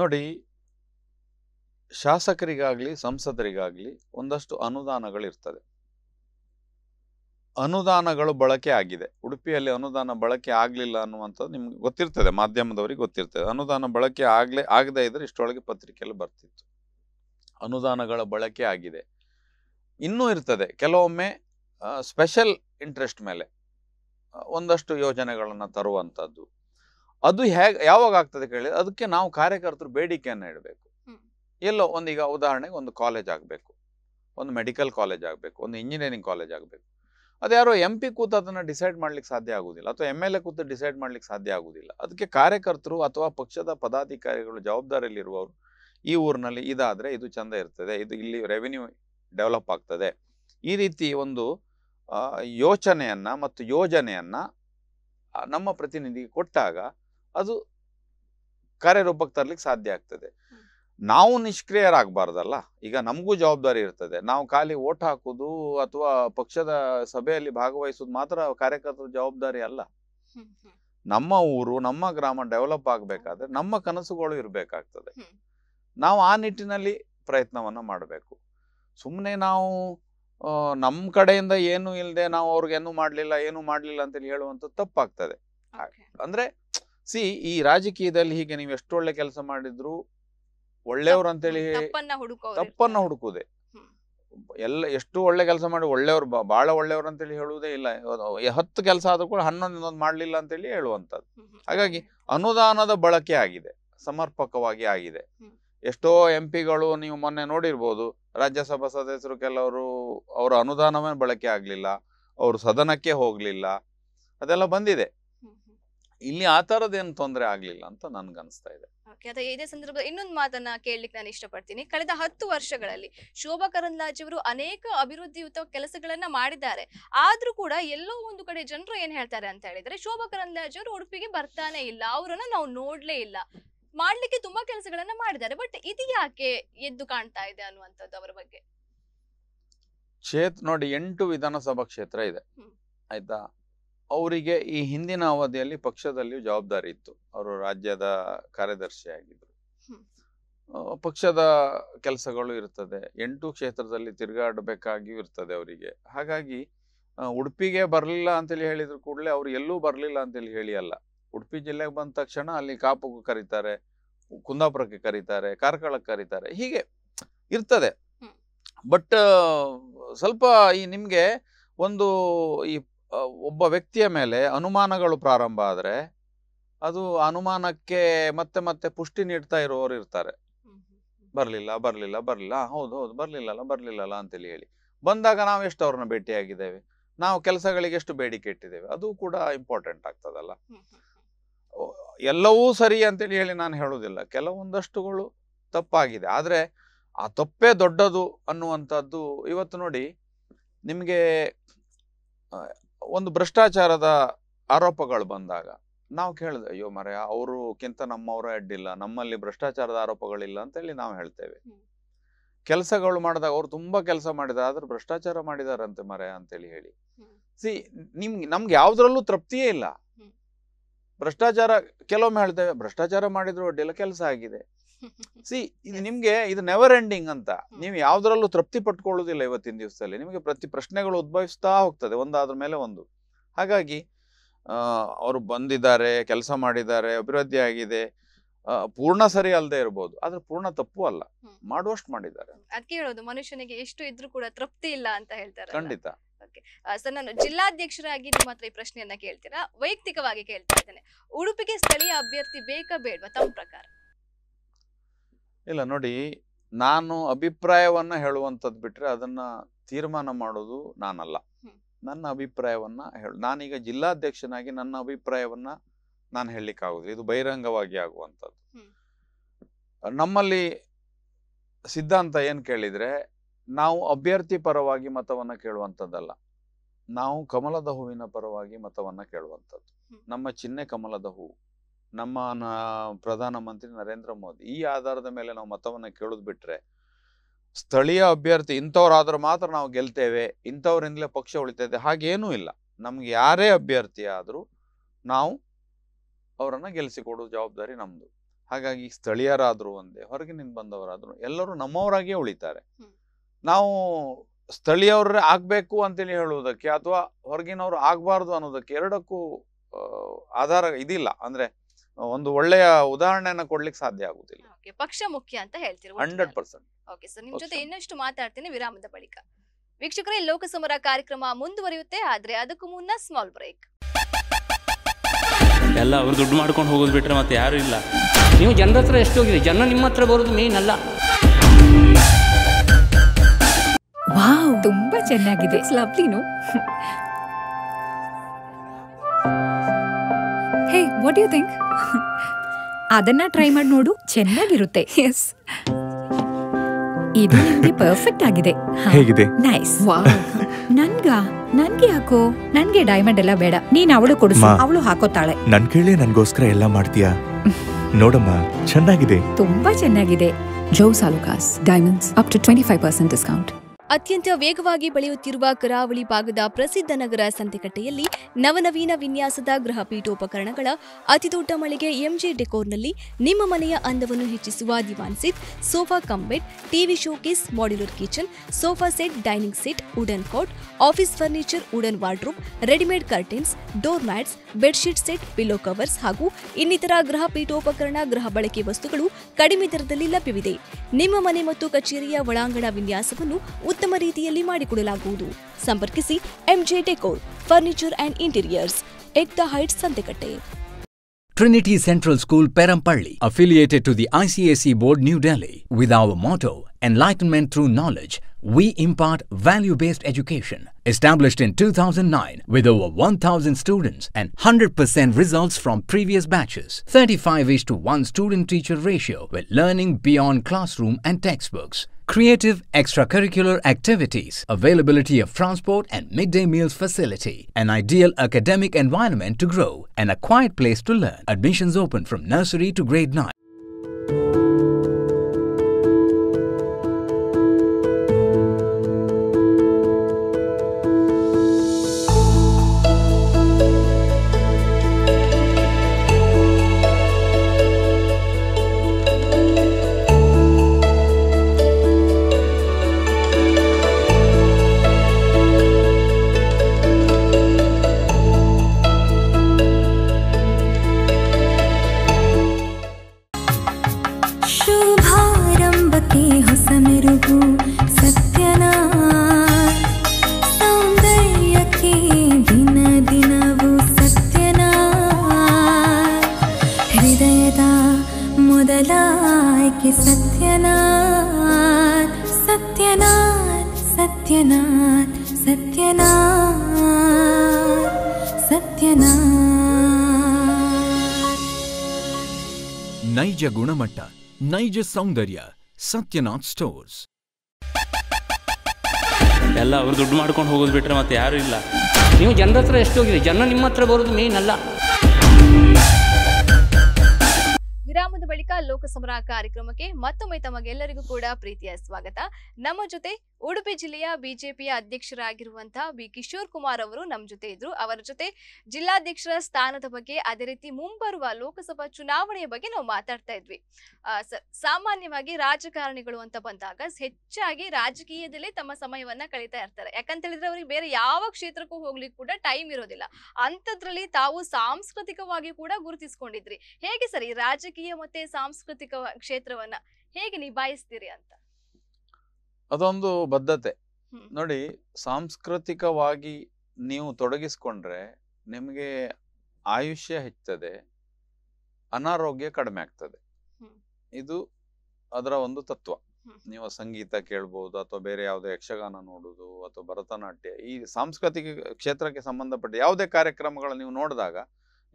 ನೋಡಿ ಶಾಸಕರಿಗಾಗ್ಲಿ ಸಂಸದರಿಗಾಗ್ಲಿ ಒಂದಷ್ಟು ಅನುದಾನಗಳಿರ್ತದೆ ಅನುದಾನಗಳು ಬಳಕೆ ಆಗಿದೆ ಉಡುಪಿಯಲ್ಲಿ ಅನುದಾನ ಬಳಕೆ ಆಗಲಿಲ್ಲ ಅನ್ನುವಂಥದ್ದು ನಿಮ್ಗೆ ಗೊತ್ತಿರ್ತದೆ ಮಾಧ್ಯಮದವರಿಗೆ ಗೊತ್ತಿರ್ತದೆ ಅನುದಾನ ಬಳಕೆ ಆಗಲೇ ಆಗದೇ ಇದ್ರೆ ಇಷ್ಟೊಳಗೆ ಪತ್ರಿಕೆಯಲ್ಲಿ ಬರ್ತಿತ್ತು ಅನುದಾನಗಳ ಬಳಕೆ ಆಗಿದೆ ಇನ್ನೂ ಇರ್ತದೆ ಕೆಲವೊಮ್ಮೆ ಸ್ಪೆಷಲ್ ಇಂಟ್ರೆಸ್ಟ್ ಮೇಲೆ ಒಂದಷ್ಟು ಯೋಜನೆಗಳನ್ನು ತರುವಂಥದ್ದು ಅದು ಹೇಗೆ ಯಾವಾಗ ಆಗ್ತದೆ ಕೇಳಿದ್ರೆ ಅದಕ್ಕೆ ನಾವು ಕಾರ್ಯಕರ್ತರು ಬೇಡಿಕೆಯನ್ನು ಇಡಬೇಕು ಎಲ್ಲೋ ಒಂದೀಗ ಉದಾಹರಣೆಗೆ ಒಂದು ಕಾಲೇಜ್ ಆಗಬೇಕು ಒಂದು ಮೆಡಿಕಲ್ ಕಾಲೇಜ್ ಆಗಬೇಕು ಒಂದು ಇಂಜಿನಿಯರಿಂಗ್ ಕಾಲೇಜ್ ಆಗಬೇಕು ಅದ್ಯಾರೋ ಎಂ ಪಿ ಕೂತು ಅದನ್ನು ಡಿಸೈಡ್ ಮಾಡ್ಲಿಕ್ಕೆ ಸಾಧ್ಯ ಆಗುವುದಿಲ್ಲ ಅಥವಾ ಎಮ್ ಎಲ್ ಎ ಕೂತು ಡಿಸೈಡ್ ಮಾಡ್ಲಿಕ್ಕೆ ಸಾಧ್ಯ ಆಗುವುದಿಲ್ಲ ಅದಕ್ಕೆ ಕಾರ್ಯಕರ್ತರು ಅಥವಾ ಪಕ್ಷದ ಪದಾಧಿಕಾರಿಗಳು ಜವಾಬ್ದಾರಿಯಲ್ಲಿರುವವರು ಈ ಊರಿನಲ್ಲಿ ಇದಾದರೆ ಇದು ಚಂದ ಇರ್ತದೆ ಇದು ಇಲ್ಲಿ ರೆವಿನ್ಯೂ ಡೆವಲಪ್ ಆಗ್ತದೆ ಈ ರೀತಿ ಒಂದು ಯೋಚನೆಯನ್ನು ಮತ್ತು ಯೋಜನೆಯನ್ನು ನಮ್ಮ ಪ್ರತಿನಿಧಿಗೆ ಕೊಟ್ಟಾಗ ಅದು ಕಾರ್ಯರೂಪಕ್ಕೆ ತರಲಿಕ್ಕೆ ಸಾಧ್ಯ ಆಗ್ತದೆ ನಾವು ನಿಷ್ಕ್ರಿಯರಾಗಬಾರ್ದಲ್ಲ ಈಗ ನಮಗೂ ಜವಾಬ್ದಾರಿ ಇರ್ತದೆ ನಾವು ಖಾಲಿ ಓಟ್ ಹಾಕೋದು ಅಥವಾ ಪಕ್ಷದ ಸಭೆಯಲ್ಲಿ ಭಾಗವಹಿಸೋದು ಮಾತ್ರ ಕಾರ್ಯಕರ್ತರ ಜವಾಬ್ದಾರಿ ಅಲ್ಲ ನಮ್ಮ ಊರು ನಮ್ಮ ಗ್ರಾಮ ಡೆವಲಪ್ ಆಗಬೇಕಾದ್ರೆ ನಮ್ಮ ಕನಸುಗಳು ಇರಬೇಕಾಗ್ತದೆ ನಾವು ಆ ನಿಟ್ಟಿನಲ್ಲಿ ಪ್ರಯತ್ನವನ್ನ ಮಾಡಬೇಕು ಸುಮ್ಮನೆ ನಾವು ನಮ್ಮ ಕಡೆಯಿಂದ ಏನು ಇಲ್ಲದೆ ನಾವು ಏನು ಮಾಡಲಿಲ್ಲ ಏನು ಮಾಡಲಿಲ್ಲ ಅಂತೇಳಿ ಹೇಳುವಂತ ತಪ್ಪಾಗ್ತದೆ ಅಂದ್ರೆ ಸಿ ಈ ರಾಜಕೀಯದಲ್ಲಿ ಹೀಗೆ ನೀವು ಎಷ್ಟೊಳ್ಳೆ ಕೆಲಸ ಮಾಡಿದ್ರು ಒಳ್ಳೆಯವ್ರು ಅಂತೇಳಿ ತಪ್ಪನ್ನ ಹುಡುಕುವುದೇ ಎಲ್ಲ ಎಷ್ಟು ಒಳ್ಳೆ ಕೆಲಸ ಮಾಡಿ ಒಳ್ಳೆಯವ್ರು ಬಹಳ ಒಳ್ಳೆಯವ್ರು ಅಂತೇಳಿ ಹೇಳುವುದೇ ಇಲ್ಲ ಹತ್ತು ಕೆಲಸ ಆದ್ರೂ ಕೂಡ ಹನ್ನೊಂದು ಇನ್ನೊಂದು ಮಾಡಲಿಲ್ಲ ಅಂತೇಳಿ ಹೇಳುವಂತದ್ದು ಹಾಗಾಗಿ ಅನುದಾನದ ಬಳಕೆ ಆಗಿದೆ ಸಮರ್ಪಕವಾಗಿ ಆಗಿದೆ ಎಷ್ಟೋ ಎಂ ಪಿಗಳು ನೀವು ಮೊನ್ನೆ ನೋಡಿರ್ಬೋದು ರಾಜ್ಯಸಭಾ ಸದಸ್ಯರು ಕೆಲವರು ಅವರ ಅನುದಾನವೇ ಬಳಕೆ ಆಗಲಿಲ್ಲ ಅವರು ಸದನಕ್ಕೆ ಹೋಗಲಿಲ್ಲ ಅದೆಲ್ಲ ಬಂದಿದೆ ಇಲ್ಲಿ ಆ ಥರದ್ದೇನು ತೊಂದರೆ ಆಗಲಿಲ್ಲ ಅಂತ ನನ್ಗನ್ಸ್ತಾ ಇದೆ ಓಕೆ ಅಥವಾ ಇದೇ ಸಂದರ್ಭದಲ್ಲಿ ಇನ್ನೊಂದು ಮಾತನ್ನ ಕೇಳಲಿಕ್ಕೆ ನಾನು ಇಷ್ಟಪಡ್ತೀನಿ ಕಳೆದ ಹತ್ತು ವರ್ಷಗಳಲ್ಲಿ ಶೋಭಾ ಕರಂದ್ಲಾಜ್ ಅವರು ಅನೇಕ ಅಭಿವೃದ್ಧಿಯುತ ಕೆಲಸಗಳನ್ನ ಮಾಡಿದ್ದಾರೆ ಆದ್ರೂ ಕೂಡ ಎಲ್ಲೋ ಒಂದು ಕಡೆ ಜನರು ಏನ್ ಹೇಳ್ತಾರೆ ಅಂತ ಹೇಳಿದ್ರೆ ಶೋಭಾ ಕರಂದ್ಲಾಜ್ ಅವರು ಉಡುಪಿಗೆ ಬರ್ತಾನೆ ಇಲ್ಲ ಅವರನ್ನ ನಾವು ನೋಡ್ಲೇ ಇಲ್ಲ ಮಾಡ್ಲಿಕ್ಕೆ ತುಂಬಾ ಕೆಲಸಗಳನ್ನ ಮಾಡಿದ್ದಾರೆ ಬಟ್ ಇದು ಯಾಕೆ ಎದ್ದು ಕಾಣ್ತಾ ಇದೆ ಅನ್ನುವಂಥದ್ದು ಅವರ ಬಗ್ಗೆ ಕ್ಷೇತ್ರ ನೋಡಿ ಎಂಟು ವಿಧಾನಸಭಾ ಕ್ಷೇತ್ರ ಇದೆ ಆಯ್ತಾ ಅವರಿಗೆ ಈ ಹಿಂದಿನ ಅವಧಿಯಲ್ಲಿ ಪಕ್ಷದಲ್ಲಿ ಜವಾಬ್ದಾರಿ ಇತ್ತು ಅವರು ರಾಜ್ಯದ ಕಾರ್ಯದರ್ಶಿ ಆಗಿದ್ರು ಪಕ್ಷದ ಕೆಲಸಗಳು ಇರ್ತದೆ ಎಂಟು ಕ್ಷೇತ್ರದಲ್ಲಿ ತಿರುಗಾಡಬೇಕಾಗಿಯೂ ಇರ್ತದೆ ಅವರಿಗೆ ಹಾಗಾಗಿ ಉಡುಪಿಗೆ ಬರಲಿಲ್ಲ ಅಂತೇಳಿ ಹೇಳಿದ್ರು ಕೂಡಲೇ ಅವರು ಎಲ್ಲೂ ಬರಲಿಲ್ಲ ಅಂತೇಳಿ ಹೇಳಿ ಅಲ್ಲ ಉಡುಪಿ ಜಿಲ್ಲೆಗೆ ಬಂದ ತಕ್ಷಣ ಅಲ್ಲಿ ಕಾಪುಗೂ ಕರೀತಾರೆ ಕುಂದಾಪುರಕ್ಕೆ ಕರೀತಾರೆ ಕಾರ್ಕಳಕ್ಕೆ ಕರೀತಾರೆ ಹೀಗೆ ಇರ್ತದೆ ಬಟ್ ಸ್ವಲ್ಪ ಈ ನಿಮಗೆ ಒಂದು ಈ ಒಬ್ಬ ವ್ಯಕ್ತಿಯ ಮೇಲೆ ಅನುಮಾನಗಳು ಪ್ರಾರಂಭ ಆದರೆ ಅದು ಅನುಮಾನಕ್ಕೆ ಮತ್ತೆ ಮತ್ತೆ ಪುಷ್ಟಿ ನೀಡ್ತಾ ಇರೋರು ಇರ್ತಾರೆ ಬರಲಿಲ್ಲ ಬರಲಿಲ್ಲ ಬರಲಿಲ್ಲ ಹೌದು ಹೌದು ಬರಲಿಲ್ಲಲ್ಲ ಬರಲಿಲ್ಲಲ್ಲ ಅಂತೇಳಿ ಹೇಳಿ ಬಂದಾಗ ನಾವು ಎಷ್ಟು ಅವ್ರನ್ನ ಭೇಟಿಯಾಗಿದ್ದೇವೆ ನಾವು ಕೆಲಸಗಳಿಗೆ ಎಷ್ಟು ಬೇಡಿಕೆ ಇಟ್ಟಿದ್ದೇವೆ ಅದು ಕೂಡ ಇಂಪಾರ್ಟೆಂಟ್ ಆಗ್ತದಲ್ಲ ಎಲ್ಲವೂ ಸರಿ ಅಂತೇಳಿ ಹೇಳಿ ನಾನು ಹೇಳುವುದಿಲ್ಲ ಕೆಲವೊಂದಷ್ಟುಗಳು ತಪ್ಪಾಗಿದೆ ಆದ್ರೆ ಆ ತಪ್ಪೇ ದೊಡ್ಡದು ಅನ್ನುವಂಥದ್ದು ಇವತ್ತು ನೋಡಿ ನಿಮಗೆ ಒಂದು ಭ್ರಷ್ಟಾಚಾರದ ಆರೋಪಗಳು ಬಂದಾಗ ನಾವು ಕೇಳಿದೆ ಅಯ್ಯೋ ಮರೆಯ ಅವರುಕ್ಕಿಂತ ನಮ್ಮವರು ಅಡ್ಡಿಲ್ಲ ನಮ್ಮಲ್ಲಿ ಭ್ರಷ್ಟಾಚಾರದ ಆರೋಪಗಳಿಲ್ಲ ಅಂತೇಳಿ ನಾವು ಹೇಳ್ತೇವೆ ಕೆಲಸಗಳು ಮಾಡಿದಾಗ ಅವ್ರು ತುಂಬಾ ಕೆಲಸ ಮಾಡಿದಾರೆ ಆದ್ರೆ ಭ್ರಷ್ಟಾಚಾರ ಮಾಡಿದಾರಂತೆ ಮರೆಯ ಅಂತೇಳಿ ಹೇಳಿ ಸಿ ನಿಮ್ಗೆ ನಮ್ಗೆ ಯಾವ್ದ್ರಲ್ಲೂ ತೃಪ್ತಿಯೇ ಇಲ್ಲ ಭ್ರಷ್ಟಾಚಾರ ಕೆಲವೊಮ್ಮೆ ಹೇಳ್ತೇವೆ ಭ್ರಷ್ಟಾಚಾರ ಮಾಡಿದ್ರು ಅಡ್ಡಿಲ್ಲ ಕೆಲಸ ಆಗಿದೆ ಸಿ ಇದು ನಿಮ್ಗೆ ಇದು ನೆವರ್ ಎಂಡಿಂಗ್ ಅಂತ ನೀವು ಯಾವ್ದ್ರಲ್ಲೂ ತೃಪ್ತಿ ಪಟ್ಕೊಳ್ಳೋದಿಲ್ಲ ಇವತ್ತಿನ ದಿವಸದಲ್ಲಿ ನಿಮಗೆ ಪ್ರತಿ ಪ್ರಶ್ನೆಗಳು ಉದ್ಭವಿಸ್ತಾ ಹೋಗ್ತದೆ ಒಂದಾದ್ರ ಮೇಲೆ ಒಂದು ಹಾಗಾಗಿ ಅವರು ಬಂದಿದ್ದಾರೆ ಕೆಲಸ ಮಾಡಿದ್ದಾರೆ ಅಭಿವೃದ್ಧಿ ಆಗಿದೆ ಪೂರ್ಣ ಸರಿ ಅಲ್ಲದೆ ಇರಬಹುದು ಆದ್ರೆ ಪೂರ್ಣ ತಪ್ಪು ಅಲ್ಲ ಮಾಡುವಷ್ಟು ಮಾಡಿದ್ದಾರೆ ಅದಕ್ಕೆ ಹೇಳೋದು ಮನುಷ್ಯನಿಗೆ ಎಷ್ಟು ಇದ್ರೂ ಕೂಡ ತೃಪ್ತಿ ಇಲ್ಲ ಅಂತ ಹೇಳ್ತಾರೆ ಖಂಡಿತ ಸರ್ ನಾನು ಜಿಲ್ಲಾಧ್ಯಕ್ಷರಾಗಿ ನಿಮ್ಮ ಹತ್ರ ಈ ಪ್ರಶ್ನೆಯನ್ನ ಕೇಳ್ತೀರಾ ವೈಯಕ್ತಿಕವಾಗಿ ಕೇಳ್ತಾ ಇದ್ದೇನೆ ಉಡುಪಿಗೆ ಸ್ಥಳೀಯ ಅಭ್ಯರ್ಥಿ ಬೇಕಾ ಬೇಡವಾ ತಮ್ಮ ಪ್ರಕಾರ ಇಲ್ಲ ನೋಡಿ ನಾನು ಅಭಿಪ್ರಾಯವನ್ನ ಹೇಳುವಂಥದ್ದು ಬಿಟ್ರೆ ಅದನ್ನ ತೀರ್ಮಾನ ಮಾಡೋದು ನಾನಲ್ಲ ನನ್ನ ಅಭಿಪ್ರಾಯವನ್ನ ಹೇಳು ನಾನೀಗ ಜಿಲ್ಲಾಧ್ಯಕ್ಷನಾಗಿ ನನ್ನ ಅಭಿಪ್ರಾಯವನ್ನ ನಾನು ಹೇಳಲಿಕ್ಕಾಗೋದಿಲ್ಲ ಇದು ಬಹಿರಂಗವಾಗಿ ಆಗುವಂಥದ್ದು ನಮ್ಮಲ್ಲಿ ಸಿದ್ಧಾಂತ ಏನು ಕೇಳಿದ್ರೆ ನಾವು ಅಭ್ಯರ್ಥಿ ಪರವಾಗಿ ಮತವನ್ನ ಕೇಳುವಂಥದ್ದಲ್ಲ ನಾವು ಕಮಲದ ಹೂವಿನ ಪರವಾಗಿ ಮತವನ್ನ ಕೇಳುವಂಥದ್ದು ನಮ್ಮ ಚಿಹ್ನೆ ಕಮಲದ ಹೂವು ನಮ್ಮ ಪ್ರಧಾನ ಮಂತ್ರಿ ನರೇಂದ್ರ ಮೋದಿ ಈ ಆಧಾರದ ಮೇಲೆ ನಾವು ಮತವನ್ನು ಕೇಳೋದು ಬಿಟ್ರೆ ಸ್ಥಳೀಯ ಅಭ್ಯರ್ಥಿ ಇಂಥವ್ರಾದ್ರೆ ಮಾತ್ರ ನಾವು ಗೆಲ್ತೇವೆ ಇಂಥವ್ರಿಂದಲೇ ಪಕ್ಷ ಉಳಿತೈತೆ ಹಾಗೇನೂ ಇಲ್ಲ ನಮ್ಗೆ ಯಾರೇ ಅಭ್ಯರ್ಥಿ ಆದರೂ ನಾವು ಅವರನ್ನು ಗೆಲ್ಲಿಸಿಕೊಡೋ ಜವಾಬ್ದಾರಿ ನಮ್ಮದು ಹಾಗಾಗಿ ಸ್ಥಳೀಯರಾದರೂ ಒಂದೇ ಹೊರಗಿನಿಂದ ಬಂದವರಾದರೂ ಎಲ್ಲರೂ ನಮ್ಮವರಾಗಿಯೇ ಉಳಿತಾರೆ ನಾವು ಸ್ಥಳೀಯವರೇ ಆಗಬೇಕು ಅಂತೇಳಿ ಹೇಳುವುದಕ್ಕೆ ಅಥವಾ ಹೊರಗಿನವರು ಆಗಬಾರ್ದು ಅನ್ನೋದಕ್ಕೆ ಎರಡಕ್ಕೂ ಆಧಾರ ಇದಿಲ್ಲ ಅಂದರೆ ಒಂದು ಒಳ್ಳೆಯ ಉದಾಹರಣೆಯನ್ನ ಕೊಡ್ಲಿಕ್ಕೆ ಸಾಧ್ಯ ಆಗುದಿಲ್ಲ ಪಕ್ಷ ಮುಖ್ಯ ಅಂತ ಹೇಳ್ತೀರಾ ಹಂಡ್ರೆಡ್ ಪರ್ಸೆಂಟ್ ಓಕೆ ಸರ್ ನಿಮ್ ಜೊತೆ ಇನ್ನಷ್ಟು ಮಾತಾಡ್ತೀನಿ ವಿರಾಮದ ಬಳಿಕ ವೀಕ್ಷಕರೇ ಲೋಕಸಮರ ಕಾರ್ಯಕ್ರಮ ಮುಂದುವರಿಯುತ್ತೆ ಆದ್ರೆ ಅದಕ್ಕೂ ಮುನ್ನ ಸ್ಮಾಲ್ ಬ್ರೇಕ್ ಎಲ್ಲ ಅವ್ರು ದುಡ್ಡು ಮಾಡ್ಕೊಂಡು ಹೋಗೋದು ಬಿಟ್ರೆ ಮತ್ತೆ ಯಾರು ಇಲ್ಲ ನೀವು ಜನರ ಹತ್ರ ಎಷ್ಟು ಹೋಗಿದೆ ಜನ ನಿಮ್ಮ ಹತ್ರ ಬರೋದು ಮೇನ್ ಅಲ್ಲ ವಾವ್ ತುಂಬಾ ಚೆನ್ನಾಗಿದೆ ಹೇ ವಾಟ್ ಯು ಥಿಂಕ್ ಅದನ್ನ ಟ್ರೈ ಮಾಡಿ ನೋಡು ಚೆನ್ನಾಗಿರುತ್ತೆ ಎಸ್ ಇದು ನಿಮಗೆ ಪರ್ಫೆಕ್ಟ್ ಆಗಿದೆ ಹೇಗಿದೆ ನೈಸ್ ವಾ ನನ್ಗ ನನ್ಗೆ ಯಾಕೋ ನನ್ಗೆ ಡೈಮಂಡ್ ಎಲ್ಲ ಬೇಡ ನೀನ್ ಅವಳು ಕೊಡು ಅವಳು ಹಾಕೋತಾಳೆ ನನ್ ಕೇಳಿ ನನ್ಗೋಸ್ಕರ ಎಲ್ಲ ಮಾಡ್ತೀಯಾ ನೋಡಮ್ಮ ಚೆನ್ನಾಗಿದೆ ತುಂಬಾ ಚೆನ್ನಾಗಿದೆ Joyalukkas diamonds up to twenty percent discount ಅತ್ಯಂತ ವೇಗವಾಗಿ ಬೆಳೆಯುತ್ತಿರುವ ಕರಾವಳಿ ಭಾಗದ ಪ್ರಸಿದ್ಧ ನಗರ ಸಂತೆಕಟ್ಟೆಯಲ್ಲಿ ನವನವೀನ ವಿನ್ಯಾಸದ ಗೃಹ ಪೀಠೋಪಕರಣಗಳ ಅತಿದೊಡ್ಡ ಮಳಿಗೆ ಎಂಜೆ ಡೆಕೋರ್ನಲ್ಲಿ ನಿಮ್ಮ ಮನೆಯ ಅಂದವನ್ನು ಹೆಚ್ಚಿಸುವ divan set sofa cupboard TV showcase modular kitchen sofa set dining set wooden cot office furniture wooden wardrobe readymade curtains door mats bedsheet set pillow covers ಹಾಗೂ ಇನ್ನಿತರ ಗೃಹ ಪೀಠೋಪಕರಣ ಗೃಹ ಬಳಕೆ ವಸ್ತುಗಳು ಕಡಿಮೆ ದರದಲ್ಲಿ ಲಭ್ಯವಿದೆ ನಿಮ್ಮ ಮನೆ ಮತ್ತು ಕಚೇರಿಯ ಒಳಾಂಗಣ ವಿನ್ಯಾಸವನ್ನು Trinity Central School Perampalli, affiliated to the ICAC Board New Delhi. With our motto, Enlightenment Through Knowledge, we impart value-based education. Established in 2009 with over 1,000 students and 100% results from previous batches, 35 is to 1 student-teacher ratio with learning beyond classroom and textbooks creative extracurricular activities, availability of transport and midday meals facility, an ideal academic environment to grow, and a quiet place to learn. Admissions open from nursery to grade 9. ನೈಜ ಸೌಂದರ್ಯ Satyanath stores ಎಲ್ಲ ಅವ್ರು ದುಡ್ಡು ಮಾಡ್ಕೊಂಡು ಹೋಗೋದು ಬಿಟ್ರೆ ಮತ್ತೆ ಯಾರು ಇಲ್ಲ ನೀವು ಜನರ ಹತ್ರ ಎಷ್ಟು ಹೋಗಿದೆ ಜನ ನಿಮ್ಮ ಹತ್ರ ಬರೋದು ಮೇನ್ ಅಲ್ಲ ಲೋಕಸಮರ ಕಾರ್ಯಕ್ರಮಕ್ಕೆ ಮತ್ತೊಮ್ಮೆ ತಮಗೆಲ್ಲರಿಗೂ ಕೂಡ ಪ್ರೀತಿಯ ಸ್ವಾಗತ ನಮ್ಮ ಜೊತೆ ಉಡುಪಿ ಜಿಲ್ಲೆಯ ಬಿಜೆಪಿಯ ಅಧ್ಯಕ್ಷರಾಗಿರುವಂತಹ ಬಿ ಕಿಶೋರ್ ಕುಮಾರ್ ಅವರು ನಮ್ಮ ಜೊತೆ ಇದ್ರು ಅವರ ಜೊತೆ ಜಿಲ್ಲಾಧ್ಯಕ್ಷರ ಸ್ಥಾನದ ಬಗ್ಗೆ ಅದೇ ರೀತಿ ಮುಂಬರುವ ಲೋಕಸಭಾ ಚುನಾವಣೆಯ ಬಗ್ಗೆ ನಾವು ಮಾತಾಡ್ತಾ ಇದ್ವಿ ಸಾಮಾನ್ಯವಾಗಿ ರಾಜಕಾರಣಿಗಳು ಅಂತ ಬಂದಾಗ ಹೆಚ್ಚಾಗಿ ರಾಜಕೀಯದಲ್ಲಿ ತಮ್ಮ ಸಮಯವನ್ನ ಕಳೀತಾ ಇರ್ತಾರೆ ಯಾಕಂತ ಹೇಳಿದ್ರೆ ಅವರಿಗೆ ಬೇರೆ ಯಾವ ಕ್ಷೇತ್ರಕ್ಕೂ ಹೋಗ್ಲಿಕ್ಕೆ ಕೂಡ ಟೈಮ್ ಇರೋದಿಲ್ಲ ಅಂತದ್ರಲ್ಲಿ ತಾವು ಸಾಂಸ್ಕೃತಿಕವಾಗಿ ಕೂಡ ಗುರುತಿಸ್ಕೊಂಡಿದ್ರಿ ಹೇಗೆ ಸರಿ ರಾಜಕೀಯ ಮತ್ತೆ ಸಾಂಸ್ಕೃತಿಕ ಕ್ಷೇತ್ರವನ್ನ ಹೇಗೆ ನಿಭಾಯಿಸ್ತೀರಿ ಅಂತ ಅದೊಂದು ಬದ್ಧತೆ ನೋಡಿ ಸಾಂಸ್ಕೃತಿಕವಾಗಿ ನೀವು ತೊಡಗಿಸ್ಕೊಂಡ್ರೆ ನಿಮಗೆ ಆಯುಷ್ಯ ಹೆಚ್ಚದೆ ಅನಾರೋಗ್ಯ ಕಡಿಮೆ ಆಗ್ತದೆ ಇದು ಅದರ ಒಂದು ತತ್ವ ನೀವು ಸಂಗೀತ ಕೇಳ್ಬೋದು ಅಥವಾ ಬೇರೆ ಯಾವುದೇ ಯಕ್ಷಗಾನ ನೋಡುದು ಅಥವಾ ಭರತನಾಟ್ಯ ಈ ಸಾಂಸ್ಕೃತಿಕ ಕ್ಷೇತ್ರಕ್ಕೆ ಸಂಬಂಧಪಟ್ಟ ಯಾವುದೇ ಕಾರ್ಯಕ್ರಮಗಳನ್ನು ನೀವು ನೋಡಿದಾಗ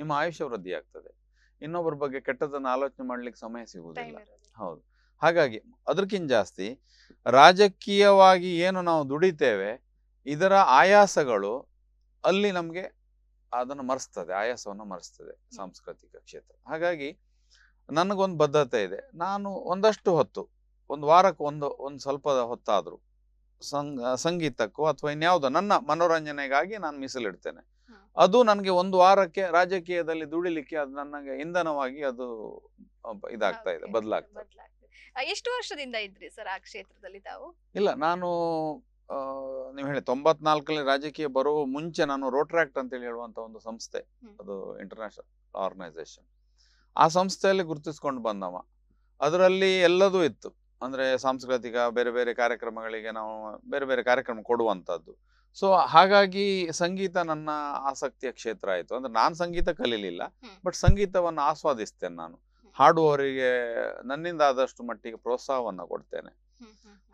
ನಿಮ್ಮ ಆಯುಷ್ಯ ವೃದ್ಧಿ ಆಗ್ತದೆ ಇನ್ನೊಬ್ಬರ ಬಗ್ಗೆ ಕೆಟ್ಟದನ್ನ ಆಲೋಚನೆ ಮಾಡ್ಲಿಕ್ಕೆ ಸಮಯ ಸಿಗುವುದಿಲ್ಲ ಹೌದು ಹಾಗಾಗಿ ಅದಕ್ಕಿಂತ ಜಾಸ್ತಿ ರಾಜಕೀಯವಾಗಿ ಏನು ನಾವು ದುಡಿತೇವೆ ಇದರ ಆಯಾಸಗಳು ಅಲ್ಲಿ ನಮ್ಗೆ ಅದನ್ನು ಮರೆಸ್ತದೆ ಆಯಾಸವನ್ನು ಮರೆಸ್ತದೆ ಸಾಂಸ್ಕೃತಿಕ ಕ್ಷೇತ್ರ ಹಾಗಾಗಿ ನನಗೊಂದು ಬದ್ಧತೆ ಇದೆ ನಾನು ಒಂದಷ್ಟು ಹೊತ್ತು ಒಂದು ವಾರಕ್ಕೆ ಒಂದು ಒಂದು ಸ್ವಲ್ಪ ಹೊತ್ತಾದರೂ ಸಂಗೀತಕ್ಕೂ ಅಥವಾ ಇನ್ಯಾವುದೋ ನನ್ನ ಮನೋರಂಜನೆಗಾಗಿ ನಾನು ಮೀಸಲಿಡ್ತೇನೆ ಅದು ನನಗೆ ಒಂದು ವಾರಕ್ಕೆ ರಾಜಕೀಯದಲ್ಲಿ ದುಡಿಲಿಕ್ಕೆ ಅದು ನನಗೆ ಇಂಧನವಾಗಿ ಅದು ಇದಾಗ್ತಾ ಇದೆ ಬದಲಾಗ್ತಾ ಎಷ್ಟು ವರ್ಷದಿಂದ ಇದ್ರಿ ಸರ್ ಆ ಕ್ಷೇತ್ರದಲ್ಲಿ ತಾವು ಇಲ್ಲ ನಾನು ನೀವು ಹೇಳಿ ತೊಂಬತ್ನಾಲ್ಕಲ್ಲಿ ರಾಜಕೀಯ ಬರುವ ಮುಂಚೆ ನಾನು ರೋಟ್ರಾಕ್ಟ್ ಅಂತೇಳಿ ಹೇಳುವಂತ ಒಂದು ಸಂಸ್ಥೆ ಅದು ಇಂಟರ್ನ್ಯಾಷನಲ್ ಆರ್ಗನೈಸೇಷನ್ ಆ ಸಂಸ್ಥೆಯಲ್ಲಿ ಗುರುತಿಸ್ಕೊಂಡು ಬಂದವ ಅದರಲ್ಲಿ ಎಲ್ಲದೂ ಇತ್ತು ಅಂದ್ರೆ ಸಾಂಸ್ಕೃತಿಕ ಬೇರೆ ಬೇರೆ ಕಾರ್ಯಕ್ರಮಗಳಿಗೆ ನಾವು ಬೇರೆ ಬೇರೆ ಕಾರ್ಯಕ್ರಮ ಕೊಡುವಂತದ್ದು ಸೊ ಹಾಗಾಗಿ ಸಂಗೀತ ನನ್ನ ಆಸಕ್ತಿಯ ಕ್ಷೇತ್ರ ಆಯಿತು ಅಂದ್ರೆ ನಾನು ಸಂಗೀತ ಕಲೀಲಿಲ್ಲ ಬಟ್ ಸಂಗೀತವನ್ನು ಆಸ್ವಾದಿಸ್ತೇನೆ ನಾನು ಹಾಡುವವರಿಗೆ ನನ್ನಿಂದ ಆದಷ್ಟು ಮಟ್ಟಿಗೆ ಪ್ರೋತ್ಸಾಹವನ್ನು ಕೊಡ್ತೇನೆ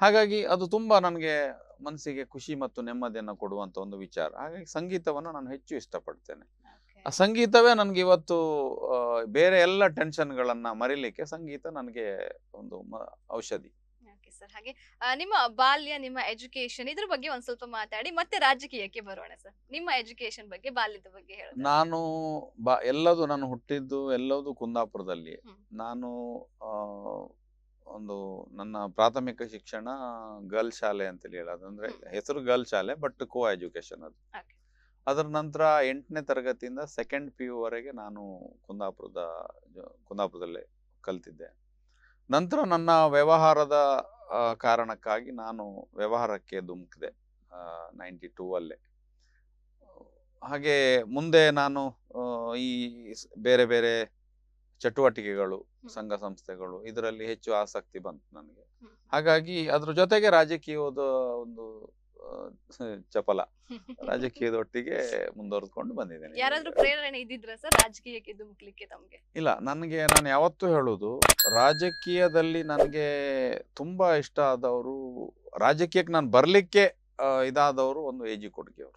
ಹಾಗಾಗಿ ಅದು ತುಂಬಾ ನನಗೆ ಮನಸ್ಸಿಗೆ ಖುಷಿ ಮತ್ತು ನೆಮ್ಮದಿಯನ್ನು ಕೊಡುವಂತ ಒಂದು ವಿಚಾರ ಹಾಗಾಗಿ ಸಂಗೀತವನ್ನು ನಾನು ಹೆಚ್ಚು ಇಷ್ಟಪಡ್ತೇನೆ ಆ ಸಂಗೀತವೇ ನನಗೆ ಇವತ್ತು ಬೇರೆ ಎಲ್ಲ ಟೆನ್ಷನ್ಗಳನ್ನು ಮರಿಲಿಕ್ಕೆ ಸಂಗೀತ ನನಗೆ ಒಂದು ಔಷಧಿ ಸರ್ ಹಾಗೆ ನಿಮ್ಮ ಬಾಲ್ಯ ನಿಮ್ಮ ಎಜುಕೇಶನ್ ಇದ್ರ ಬಗ್ಗೆ ಒಂದ್ ಸ್ವಲ್ಪ ಮಾತಾಡಿ ಮತ್ತೆ ರಾಜಕೀಯಕ್ಕೆ ಬರೋಣ ಸರ್ ನಿಮ್ಮ ಎಜುಕೇಶನ್ ಬಗ್ಗೆ ಬಾಲ್ಯದ ಬಗ್ಗೆ ಹೇಳಿ ನಾನು ಎಲ್ಲದು ನಾನು ಹುಟ್ಟಿದ್ದು ಎಲ್ಲದು ಕುಂದಾಪುರದಲ್ಲಿ ನಾನು ಒಂದು ನನ್ನ ಪ್ರಾಥಮಿಕ ಶಿಕ್ಷಣ ಗರ್ಲ್ ಶಾಲೆ ಅಂತೇಳಿ ಹೇಳೋದು ಅಂದ್ರೆ ಹೆಸರು ಗರ್ಲ್ ಶಾಲೆ ಬಟ್ ಕೋ ಎಜುಕೇಶನ್ ಅದು ಅದರ ನಂತರ ಎಂಟನೇ ತರಗತಿಯಿಂದ ಸೆಕೆಂಡ್ ಪಿ ಯು ವರೆಗೆ ನಾನು ಕುಂದಾಪುರದ ಕುಂದಾಪುರದಲ್ಲಿ ಕಲ್ತಿದ್ದೆ ನಂತರ ನನ್ನ ವ್ಯವಹಾರದ ಕಾರಣಕ್ಕಾಗಿ ನಾನು ವ್ಯವಹಾರಕ್ಕೆ ಧುಮುಕಿದೆ ನೈಂಟಿ ಟೂ ಅಲ್ಲೇ ಹಾಗೆ ಮುಂದೆ ನಾನು ಈ ಬೇರೆ ಬೇರೆ ಚಟುವಟಿಕೆಗಳು ಸಂಘ ಸಂಸ್ಥೆಗಳು ಇದರಲ್ಲಿ ಹೆಚ್ಚು ಆಸಕ್ತಿ ಬಂತು ನನಗೆ ಹಾಗಾಗಿ ಅದ್ರ ಜೊತೆಗೆ ರಾಜಕೀಯದ ಒಂದು ಚಪಲ ರಾಜಕೀಯದೊಟ್ಟಿಗೆ ಮುಂದುವರೆದುಕೊಂಡು ಬಂದಿದ್ದೇನೆ ಯಾರಾದ್ರೂ ಪ್ರೇರಣೆ ಸರ್ ರಾಜಕೀಯಕ್ಕೆ ಧುಮುಕ್ಲಿಕ್ಕೆ ತಮಗೆ ಇಲ್ಲ ನನಗೆ ನಾನು ಯಾವತ್ತೂ ಹೇಳುದು ರಾಜಕೀಯದಲ್ಲಿ ನನಗೆ ತುಂಬಾ ಇಷ್ಟ ಆದವರು ರಾಜಕೀಯಕ್ಕೆ ನಾನು ಬರ್ಲಿಕ್ಕೆ ಇದಾದವರು ಒಂದು ಎ ಜಿ ಅವರು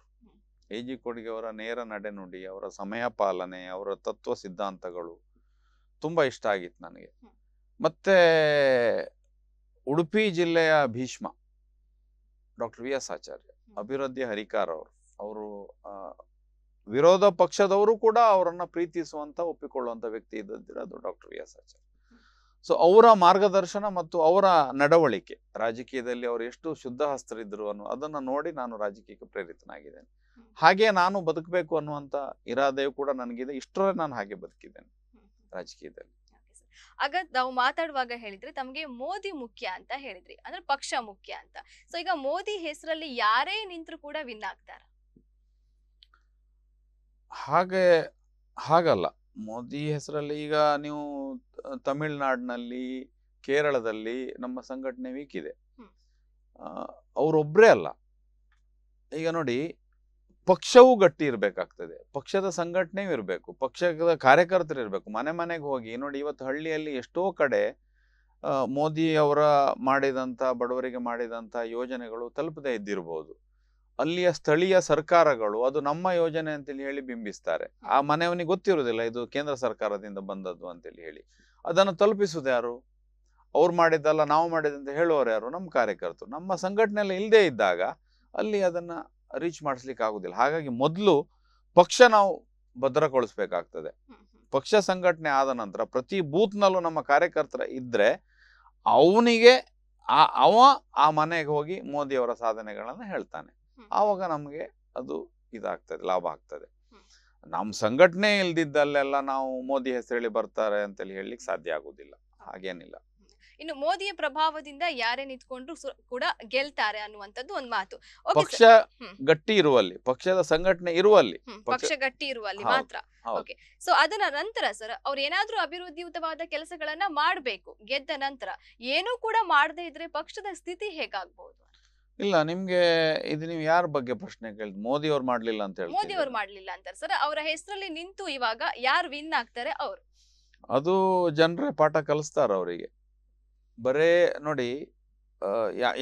ಎ ಜಿ ಕೊಡುಗೆಯವರ ನೇರ ನಡೆನುಡಿ ಅವರ ಸಮಯ ಪಾಲನೆ ಅವರ ತತ್ವ ಸಿದ್ಧಾಂತಗಳು ತುಂಬಾ ಇಷ್ಟ ಆಗಿತ್ತು ನನಗೆ ಮತ್ತೆ ಉಡುಪಿ ಜಿಲ್ಲೆಯ Bhishma doctor V S Acharya ಅಭಿವೃದ್ಧಿ ಹರಿಕಾರ್ ಅವರು ಅವರು ವಿರೋಧ ಪಕ್ಷದವರು ಕೂಡ ಅವರನ್ನ ಪ್ರೀತಿಸುವಂತ ಒಪ್ಪಿಕೊಳ್ಳುವಂತ ವ್ಯಕ್ತಿ ಇದ್ದಂತ ಅದು doctor V S Acharya so ಅವರ ಮಾರ್ಗದರ್ಶನ ಮತ್ತು ಅವರ ನಡವಳಿಕೆ ರಾಜಕೀಯದಲ್ಲಿ ಅವರು ಎಷ್ಟು ಶುದ್ಧ ಹಸ್ತರಿದ್ರು ಅನ್ನೋ ಅದನ್ನ ನೋಡಿ ನಾನು ರಾಜಕೀಯಕ್ಕೆ ಪ್ರೇರಿತನಾಗಿದ್ದೇನೆ ಹಾಗೆ ನಾನು ಬದುಕಬೇಕು ಅನ್ನುವಂತ ಇರಾದೆಯು ಕೂಡ ನನಗಿದೆ ಇಷ್ಟರ ನಾನು ಹಾಗೆ ಬದುಕಿದ್ದೇನೆ ರಾಜಕೀಯದಲ್ಲಿ ಆಗ ನಾವು ಮಾತಾಡುವಾಗ ಹೇಳಿದ್ರೆ ತಮಗೆ ಮೋದಿ ಮುಖ್ಯ ಅಂತ ಹೇಳಿದ್ರಿ ಅಂದ್ರೆ ಪಕ್ಷ ಮುಖ್ಯ ಅಂತ ಸೊ ಈಗ ಮೋದಿ ಹೆಸರಲ್ಲಿ ಯಾರೇ ನಿಂತರೂ ಕೂಡ ವಿನ್ ಆಗ್ತಾರ ಹಾಗೆ ಹಾಗಲ್ಲ ಮೋದಿ ಹೆಸರಲ್ಲಿ ಈಗ ನೀವು ತಮಿಳ್ನಾಡಿನಲ್ಲಿ ಕೇರಳದಲ್ಲಿ ನಮ್ಮ ಸಂಘಟನೆ ವೀಕ್ ಇದೆ ಅವರೊಬ್ಬರೇ ಅಲ್ಲ ಈಗ ನೋಡಿ ಪಕ್ಷವೂ ಗಟ್ಟಿ ಇರಬೇಕಾಗ್ತದೆ ಪಕ್ಷದ ಸಂಘಟನೆಯೂ ಇರಬೇಕು ಪಕ್ಷದ ಕಾರ್ಯಕರ್ತರು ಇರಬೇಕು ಮನೆ ಮನೆಗೆ ಹೋಗಿ ನೋಡಿ ಇವತ್ತು ಹಳ್ಳಿಯಲ್ಲಿ ಎಷ್ಟೋ ಕಡೆ ಮೋದಿ ಅವರ ಮಾಡಿದಂಥ ಬಡವರಿಗೆ ಮಾಡಿದಂಥ ಯೋಜನೆಗಳು ತಲುಪದೇ ಇದ್ದಿರಬಹುದು ಅಲ್ಲಿಯ ಸ್ಥಳೀಯ ಸರ್ಕಾರಗಳು ಅದು ನಮ್ಮ ಯೋಜನೆ ಅಂತೇಳಿ ಹೇಳಿ ಬಿಂಬಿಸ್ತಾರೆ ಆ ಮನೆಯವನಿಗೆ ಗೊತ್ತಿರುವುದಿಲ್ಲ ಇದು ಕೇಂದ್ರ ಸರ್ಕಾರದಿಂದ ಬಂದದ್ದು ಅಂತೇಳಿ ಹೇಳಿ ಅದನ್ನು ತಲುಪಿಸೋದು ಯಾರು ಅವ್ರು ಮಾಡಿದ್ದಲ್ಲ ನಾವು ಮಾಡಿದಂತ ಹೇಳುವವರು ಯಾರು ನಮ್ಮ ಕಾರ್ಯಕರ್ತರು ನಮ್ಮ ಸಂಘಟನೆಯಲ್ಲಿ ಇಲ್ಲದೇ ಇದ್ದಾಗ ಅಲ್ಲಿ ಅದನ್ನು ರೀಚ್ ಮಾಡಿಸ್ಲಿಕ್ಕೆ ಆಗುದಿಲ್ಲ ಹಾಗಾಗಿ ಮೊದಲು ಪಕ್ಷ ನಾವು ಭದ್ರಗೊಳಿಸ್ಬೇಕಾಗ್ತದೆ ಪಕ್ಷ ಸಂಘಟನೆ ಆದ ನಂತರ ಪ್ರತಿ ಬೂತ್ನಲ್ಲೂ ನಮ್ಮ ಕಾರ್ಯಕರ್ತರ ಇದ್ರೆ ಅವನಿಗೆ ಆ ಅವ ಆ ಮನೆಗೆ ಹೋಗಿ ಮೋದಿಯವರ ಸಾಧನೆಗಳನ್ನು ಹೇಳ್ತಾನೆ ಆವಾಗ ನಮಗೆ ಅದು ಇದಾಗ್ತದೆ ಲಾಭ ಆಗ್ತದೆ ನಮ್ಮ ಸಂಘಟನೆ ಇಲ್ದಿದ್ದಲ್ಲೆಲ್ಲ ನಾವು ಮೋದಿ ಹೆಸರು ಹೇಳಿ ಬರ್ತಾರೆ ಅಂತೇಳಿ ಹೇಳಲಿಕ್ಕೆ ಸಾಧ್ಯ ಆಗುದಿಲ್ಲ ಹಾಗೇನಿಲ್ಲ ಇನ್ನು ಮೋದಿಯ ಪ್ರಭಾವದಿಂದ ಯಾರೇ ನಿಂತ್ಕೊಂಡ್ರು ಕೂಡ ಗೆಲ್ತಾರೆ ಅನ್ನುವಂಥದ್ದು ಒಂದು ಮಾತು ಪಕ್ಷ ಗಟ್ಟಿ ಇರುವಲ್ಲಿ ಪಕ್ಷದ ಸಂಘಟನೆ ಇರುವಲ್ಲಿ ಪಕ್ಷ ಗಟ್ಟಿ ಇರುವಲ್ಲಿ ಮಾತ್ರ ಓಕೆ ಸೊ ಅದರ ನಂತರ ಸರ್ ಅವ್ರು ಏನಾದ್ರೂ ಅಭಿವೃದ್ಧಿಯುತವಾದ ಕೆಲಸಗಳನ್ನ ಮಾಡಬೇಕು ಗೆದ್ದ ನಂತರ ಏನೂ ಕೂಡ ಮಾಡದೇ ಇದ್ರೆ ಪಕ್ಷದ ಸ್ಥಿತಿ ಹೇಗಾಗ್ಬಹುದು ಇಲ್ಲ ನಿಮ್ಗೆ ಇದು ನೀವು ಯಾರ ಬಗ್ಗೆ ಪ್ರಶ್ನೆ ಕೇಳಿದ್ ಮೋದಿ ಅವ್ರು ಮಾಡ್ಲಿಲ್ಲ ಅಂತ ಹೇಳಿ ಮೋದಿ ಅವ್ರು ಮಾಡ್ಲಿಲ್ಲ ಅಂತಾರೆ ಸರ್ ಅವರ ಹೆಸರಲ್ಲಿ ನಿಂತು ಇವಾಗ ಯಾರು ವಿನ್ ಆಗ್ತಾರೆ ಅವ್ರು ಅದು ಜನರೇ ಪಾಠ ಕಲಿಸ್ತಾರ ಅವರಿಗೆ ಬರೇ ನೋಡಿ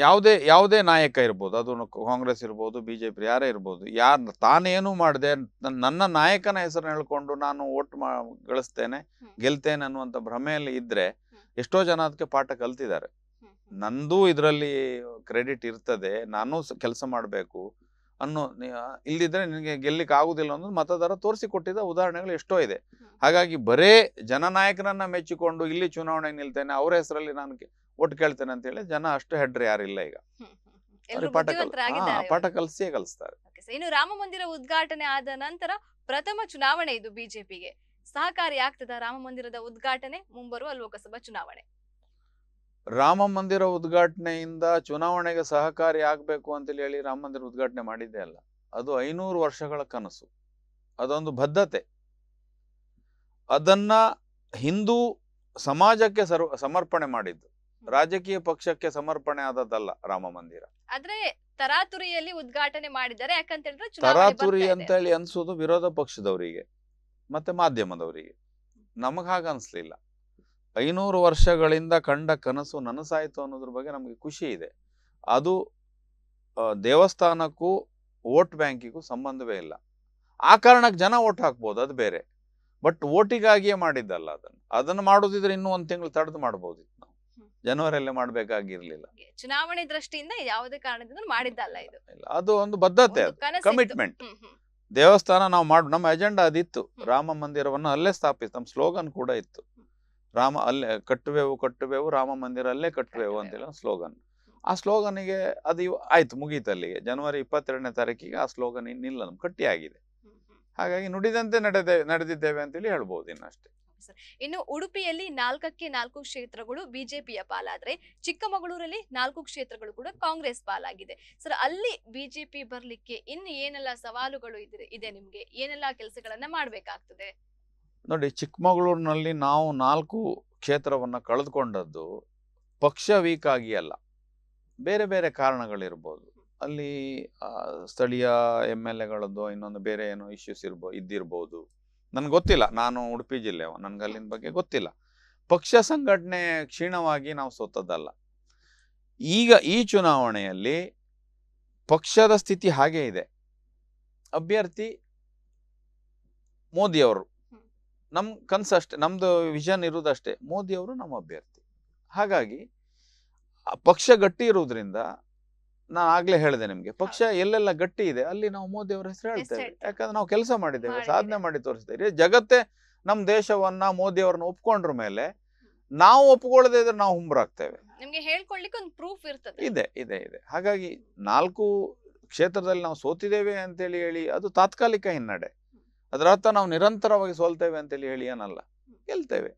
ಯಾವುದೇ ಯಾವುದೇ ನಾಯಕ ಇರ್ಬೋದು ಅದು ಕಾಂಗ್ರೆಸ್ ಇರ್ಬೋದು ಬಿ ಜೆ ಪಿ ಯಾರೇ ಇರ್ಬೋದು ಯಾರ ತಾನೇನು ಮಾಡಿದೆ ನನ್ನ ನಾಯಕನ ಹೆಸರನ್ನ ಹೇಳ್ಕೊಂಡು ನಾನು ಓಟ್ ಮಾ ಗಳಿಸ್ತೇನೆ ಗೆಲ್ತೇನೆ ಅನ್ನುವಂಥ ಭ್ರಮೆಯಲ್ಲಿ ಇದ್ರೆ ಎಷ್ಟೋ ಜನ ಅದಕ್ಕೆ ಪಾಠ ಕಲ್ತಿದ್ದಾರೆ ನಂದು ಇದರಲ್ಲಿ ಕ್ರೆಡಿಟ್ ಇರ್ತದೆ ನಾನು ಕೆಲಸ ಮಾಡಬೇಕು ಅನ್ನೋ ಇಲ್ಲದಿದ್ರೆ ನಿನಗೆ ಗೆಲ್ಲಕ್ಕೆ ಆಗುದಿಲ್ಲ ಅನ್ನೋದು ಮತದಾರ ತೋರಿಸಿಕೊಟ್ಟಿದ್ದ ಉದಾಹರಣೆಗಳು ಎಷ್ಟೋ ಇದೆ ಹಾಗಾಗಿ ಬರೇ ನಾಯಕನನ್ನ ಮೆಚ್ಚಿಕೊಂಡು ಇಲ್ಲಿ ಚುನಾವಣೆಗೆ ನಿಲ್ತೇನೆ ಅವರ ಹೆಸರಲ್ಲಿ ನಾನು ಒಟ್ಟು ಕೇಳ್ತೇನೆ ಅಂತ ಹೇಳಿ ಜನ ಅಷ್ಟು ಹೆಡ್ರಿ ಯಾರಿಲ್ಲ ಈಗ ಪಾಠ ಪಾಠ ಕಲಿಸಿಯೇ ಕಲಿಸ್ತಾರೆ ಇನ್ನು ರಾಮ ಮಂದಿರ ಉದ್ಘಾಟನೆ ಆದ ನಂತರ ಪ್ರಥಮ ಚುನಾವಣೆ ಇದು ಬಿಜೆಪಿಗೆ ಸಹಕಾರಿ ಆಗ್ತದ ರಾಮ ಮಂದಿರದ ಉದ್ಘಾಟನೆ ಮುಂಬರುವ ಲೋಕಸಭಾ ಚುನಾವಣೆ ರಾಮ ಮಂದಿರ ಉದ್ಘಾಟನೆಯಿಂದ ಚುನಾವಣೆಗೆ ಸಹಕಾರಿ ಆಗ್ಬೇಕು ಅಂತೇಳಿ ಹೇಳಿ ರಾಮ ಮಂದಿರ ಉದ್ಘಾಟನೆ ಮಾಡಿದ್ದೆ ಅಲ್ಲ ಅದು ಐನೂರು ವರ್ಷಗಳ ಕನಸು ಅದೊಂದು ಬದ್ಧತೆ ಅದನ್ನ ಹಿಂದೂ ಸಮಾಜಕ್ಕೆ ಸಮರ್ಪಣೆ ಮಾಡಿದ್ದು ರಾಜಕೀಯ ಪಕ್ಷಕ್ಕೆ ಸಮರ್ಪಣೆ ಆದದ್ದಲ್ಲ ರಾಮ ಮಂದಿರ ಆದ್ರೆ ತರಾತುರಿಯಲ್ಲಿ ಉದ್ಘಾಟನೆ ಮಾಡಿದ್ದಾರೆ ಯಾಕಂತ ಹೇಳಿದ್ರೆ ತರಾತುರಿ ಅಂತ ಹೇಳಿ ಅನ್ಸೋದು ವಿರೋಧ ಪಕ್ಷದವರಿಗೆ ಮತ್ತೆ ಮಾಧ್ಯಮದವರಿಗೆ ನಮಗ ಹಾಗ ಅನ್ಸ್ಲಿಲ್ಲ ಐನೂರು ವರ್ಷಗಳಿಂದ ಕಂಡ ಕನಸು ನನಸಾಯಿತು ಅನ್ನೋದ್ರ ಬಗ್ಗೆ ನಮಗೆ ಖುಷಿ ಇದೆ ಅದು ದೇವಸ್ಥಾನಕ್ಕೂ ವೋಟ್ ಬ್ಯಾಂಕಿಗೂ ಸಂಬಂಧವೇ ಇಲ್ಲ ಆ ಕಾರಣಕ್ಕೆ ಜನ ಓಟ್ ಹಾಕ್ಬೋದು ಅದು ಬೇರೆ ಬಟ್ ಓಟಿಗಾಗಿಯೇ ಮಾಡಿದ್ದಲ್ಲ ಅದನ್ನು ಅದನ್ನು ಮಾಡೋದಿದ್ರೆ ಇನ್ನೂ ಒಂದು ತಿಂಗಳು ತಡೆದು ಮಾಡ್ಬೋದಿತ್ತು ನಾವು ಜನವರಿಯಲ್ಲೇ ಮಾಡಬೇಕಾಗಿರ್ಲಿಲ್ಲ ಚುನಾವಣೆ ದೃಷ್ಟಿಯಿಂದ ಯಾವುದೇ ಕಾರಣದಿಂದ ಮಾಡಿದ್ದಲ್ಲ ಇದು ಅದು ಒಂದು ಬದ್ಧತೆ ಕಮಿಟ್ಮೆಂಟ್ ದೇವಸ್ಥಾನ ನಾವು ಮಾಡ ನಮ್ಮ ಅಜೆಂಡಾ ಅದಿತ್ತು ರಾಮ ಮಂದಿರವನ್ನು ಅಲ್ಲೇ ಸ್ಥಾಪಿಸಿ ನಮ್ಮ ಸ್ಲೋಗನ್ ಕೂಡ ಇತ್ತು ರಾಮ ಅಲ್ಲೇ ಕಟ್ಟುವೆವು ಕಟ್ಟುವೆವು ರಾಮ ಮಂದಿರ ಅಲ್ಲೇ ಕಟ್ಟುವೆವು ಅಂತಿಲ್ಲ ಸ್ಲೋಗನ್ ಆ ಗೆ ಅದು ಆಯ್ತು ಮುಗೀತು ಅಲ್ಲಿಗೆ ಜನವರಿ ಇಪ್ಪತ್ತೆರಡನೇ ತಾರೀಕಿಗೆ ಆ ಸ್ಲೋಗನ್ ಇನ್ನಿಲ್ಲ ನಮ್ಮ ಕಟ್ಟಿ ಆಗಿದೆ ಹಾಗಾಗಿ ನುಡಿದಂತೆ ನಡೆದೇ ನಡೆದಿದ್ದೇವೆ ಅಂತೇಳಿ ಹೇಳ್ಬೋದು ಇನ್ನಷ್ಟೇ ಇನ್ನು ಉಡುಪಿಯಲ್ಲಿ ನಾಲ್ಕಕ್ಕೆ ನಾಲ್ಕು ಕ್ಷೇತ್ರಗಳು ಬಿಜೆಪಿಯ ಪಾಲಾದ್ರೆ ಚಿಕ್ಕಮಗಳೂರಲ್ಲಿ ನಾಲ್ಕು ಕ್ಷೇತ್ರಗಳು ಕೂಡ ಕಾಂಗ್ರೆಸ್ ಪಾಲಾಗಿದೆ ಸರ್ ಅಲ್ಲಿ ಬಿಜೆಪಿ ಬರ್ಲಿಕ್ಕೆ ಇನ್ನು ಏನೆಲ್ಲ ಸವಾಲುಗಳು ಇದೆ ನಿಮ್ಗೆ ಏನೆಲ್ಲ ಕೆಲಸಗಳನ್ನ ಮಾಡ್ಬೇಕಾಗ್ತದೆ ನೋಡಿ ಚಿಕ್ಕಮಗಳೂರಿನಲ್ಲಿ ನಾವು ನಾಲ್ಕು ಕ್ಷೇತ್ರವನ್ನು ಕಳೆದುಕೊಂಡದ್ದು ಪಕ್ಷ ವೀಕ್ ಆಗಿ ಅಲ್ಲ ಬೇರೆ ಬೇರೆ ಕಾರಣಗಳಿರ್ಬೋದು ಅಲ್ಲಿ ಸ್ಥಳೀಯ ಎಮ್ ಎಲ್ ಎಗಳದ್ದು ಇನ್ನೊಂದು ಬೇರೆ ಏನೋ ಇಶ್ಯೂಸ್ ಇರ್ಬೋ ಇದ್ದಿರ್ಬೋದು ನನಗೆ ಗೊತ್ತಿಲ್ಲ ನಾನು ಉಡುಪಿ ಜಿಲ್ಲೆವ ನನಗೆ ಅಲ್ಲಿನ ಬಗ್ಗೆ ಗೊತ್ತಿಲ್ಲ ಪಕ್ಷ ಸಂಘಟನೆ ಕ್ಷೀಣವಾಗಿ ನಾವು ಸೋತದ್ದಲ್ಲ ಈಗ ಈ ಚುನಾವಣೆಯಲ್ಲಿ ಪಕ್ಷದ ಸ್ಥಿತಿ ಹಾಗೇ ಇದೆ ಅಭ್ಯರ್ಥಿ ಮೋದಿಯವರು ನಮ್ ಕನಸು ಅಷ್ಟೇ ನಮ್ಮದು ವಿಷನ್ ಮೋದಿ ಅವರು ನಮ್ಮ ಅಭ್ಯರ್ಥಿ ಹಾಗಾಗಿ ಪಕ್ಷ ಗಟ್ಟಿ ಇರೋದ್ರಿಂದ ನಾನು ಆಗ್ಲೇ ಹೇಳಿದೆ ನಿಮ್ಗೆ ಪಕ್ಷ ಎಲ್ಲೆಲ್ಲ ಗಟ್ಟಿ ಇದೆ ಅಲ್ಲಿ ನಾವು ಮೋದಿ ಅವರ ಹೆಸರು ಹೇಳ್ತೇವೆ ಯಾಕಂದ್ರೆ ನಾವು ಕೆಲಸ ಮಾಡಿದ್ದೇವೆ ಸಾಧನೆ ಮಾಡಿ ತೋರಿಸ್ತೇವೆ ಜಗತ್ತೇ ನಮ್ಮ ದೇಶವನ್ನ ಮೋದಿ ಅವ್ರನ್ನ ಒಪ್ಕೊಂಡ್ರ ಮೇಲೆ ನಾವು ಒಪ್ಕೊಳ್ಳದೆ ಇದ್ರೆ ನಾವು ಹುಂಬರಾಗ್ತೇವೆ ನಿಮ್ಗೆ ಹೇಳ್ಕೊಳ್ಲಿಕ್ಕೆ ಒಂದು ಪ್ರೂಫ್ ಇರ್ತದೆ ಇದೆ ಇದೆ ಇದೆ ಹಾಗಾಗಿ ನಾಲ್ಕು ಕ್ಷೇತ್ರದಲ್ಲಿ ನಾವು ಸೋತಿದ್ದೇವೆ ಅಂತೇಳಿ ಹೇಳಿ ಅದು ತಾತ್ಕಾಲಿಕ ಹಿನ್ನಡೆ ಅದರ ಅರ್ಥ ನಾವು ನಿರಂತರವಾಗಿ ಸೋಲ್ತೇವೆ ಅಂತ ಹೇಳಿ ಏನಲ್ಲ ಗೆಲ್ತೇವೆ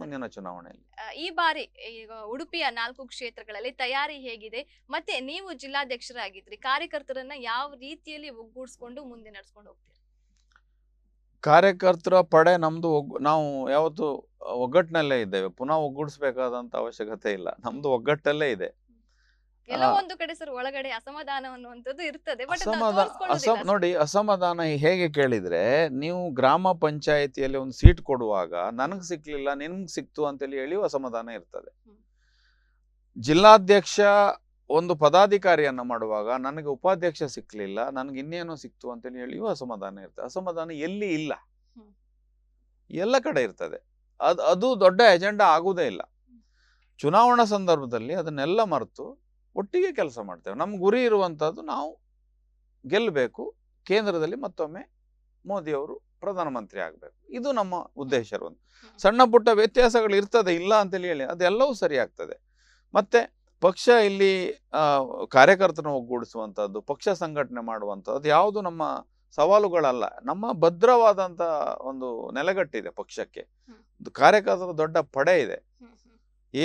ಮುಂದಿನ ಚುನಾವಣೆಯಲ್ಲಿ ಈ ಬಾರಿ ಈಗ ಉಡುಪಿಯ ನಾಲ್ಕು ಕ್ಷೇತ್ರಗಳಲ್ಲಿ ತಯಾರಿ ಹೇಗಿದೆ ಮತ್ತೆ ನೀವು ಜಿಲ್ಲಾಧ್ಯಕ್ಷರಾಗಿದ್ರಿ ಕಾರ್ಯಕರ್ತರನ್ನ ಯಾವ ರೀತಿಯಲ್ಲಿ ಒಗ್ಗೂಡಿಸ್ಕೊಂಡು ಮುಂದೆ ನಡ್ಸ್ಕೊಂಡು ಹೋಗ್ತೀರಿ ಕಾರ್ಯಕರ್ತರ ಪಡೆ ನಮ್ದು ನಾವು ಯಾವತ್ತು ಒಗ್ಗಟ್ಟಿನಲ್ಲೇ ಇದ್ದೇವೆ ಪುನಃ ಒಗ್ಗೂಡಿಸ್ಬೇಕಾದಂತ ಅವಶ್ಯಕತೆ ಇಲ್ಲ ನಮ್ದು ಒಗ್ಗಟ್ಟಲ್ಲೇ ಇದೆ ಒಂದು ಕಡೆ ಸರ್ ಒಳಗಡೆ ಅಸಮಾಧಾನ ಇರ್ತದೆ ನೋಡಿ ಅಸಮಾಧಾನ ಹೇಗೆ ಕೇಳಿದ್ರೆ ನೀವು ಗ್ರಾಮ ಪಂಚಾಯತಿಯಲ್ಲಿ ಒಂದು ಸೀಟ್ ಕೊಡುವಾಗ ನನಗೆ ಸಿಕ್ಲಿಲ್ಲ ನಿಮ್ಗೆ ಸಿಕ್ತು ಅಂತೇಳಿ ಹೇಳಿ ಅಸಮಾಧಾನ ಇರ್ತದೆ ಜಿಲ್ಲಾಧ್ಯಕ್ಷ ಒಂದು ಪದಾಧಿಕಾರಿಯನ್ನು ಮಾಡುವಾಗ ನನಗೆ ಉಪಾಧ್ಯಕ್ಷ ಸಿಕ್ಲಿಲ್ಲ ನನಗೆ ಇನ್ನೇನೋ ಸಿಕ್ತು ಅಂತೇಳಿ ಹೇಳಿಯೂ ಅಸಮಾಧಾನ ಇರ್ತದೆ ಅಸಮಾಧಾನ ಎಲ್ಲಿ ಇಲ್ಲ ಎಲ್ಲ ಕಡೆ ಇರ್ತದೆ ಅದು ಅದು ದೊಡ್ಡ ಎಜೆಂಡಾ ಆಗುವುದೇ ಇಲ್ಲ ಚುನಾವಣಾ ಸಂದರ್ಭದಲ್ಲಿ ಅದನ್ನೆಲ್ಲ ಮರೆತು ಒಟ್ಟಿಗೆ ಕೆಲಸ ಮಾಡ್ತೇವೆ ನಮ್ಮ ಗುರಿ ಇರುವಂತಹದ್ದು ನಾವು ಗೆಲ್ಲಬೇಕು ಕೇಂದ್ರದಲ್ಲಿ ಮತ್ತೊಮ್ಮೆ ಮೋದಿಯವರು ಪ್ರಧಾನಮಂತ್ರಿ ಆಗಬೇಕು ಇದು ನಮ್ಮ ಉದ್ದೇಶ ಇರುವಂಥ ಸಣ್ಣ ಪುಟ್ಟ ವ್ಯತ್ಯಾಸಗಳು ಇರ್ತದೆ ಇಲ್ಲ ಅಂತ ಹೇಳಿ ಅದೆಲ್ಲವೂ ಸರಿ ಆಗ್ತದೆ ಮತ್ತು ಪಕ್ಷ ಇಲ್ಲಿ ಕಾರ್ಯಕರ್ತನ ಒಗ್ಗೂಡಿಸುವಂತದ್ದು ಪಕ್ಷ ಸಂಘಟನೆ ಮಾಡುವಂಥದ್ದು ಯಾವುದು ನಮ್ಮ ಸವಾಲುಗಳಲ್ಲ ನಮ್ಮ ಭದ್ರವಾದಂತಹ ಒಂದು ನೆಲೆಗಟ್ಟಿದೆ ಪಕ್ಷಕ್ಕೆ ಕಾರ್ಯಕರ್ತರ ದೊಡ್ಡ ಪಡೆ ಇದೆ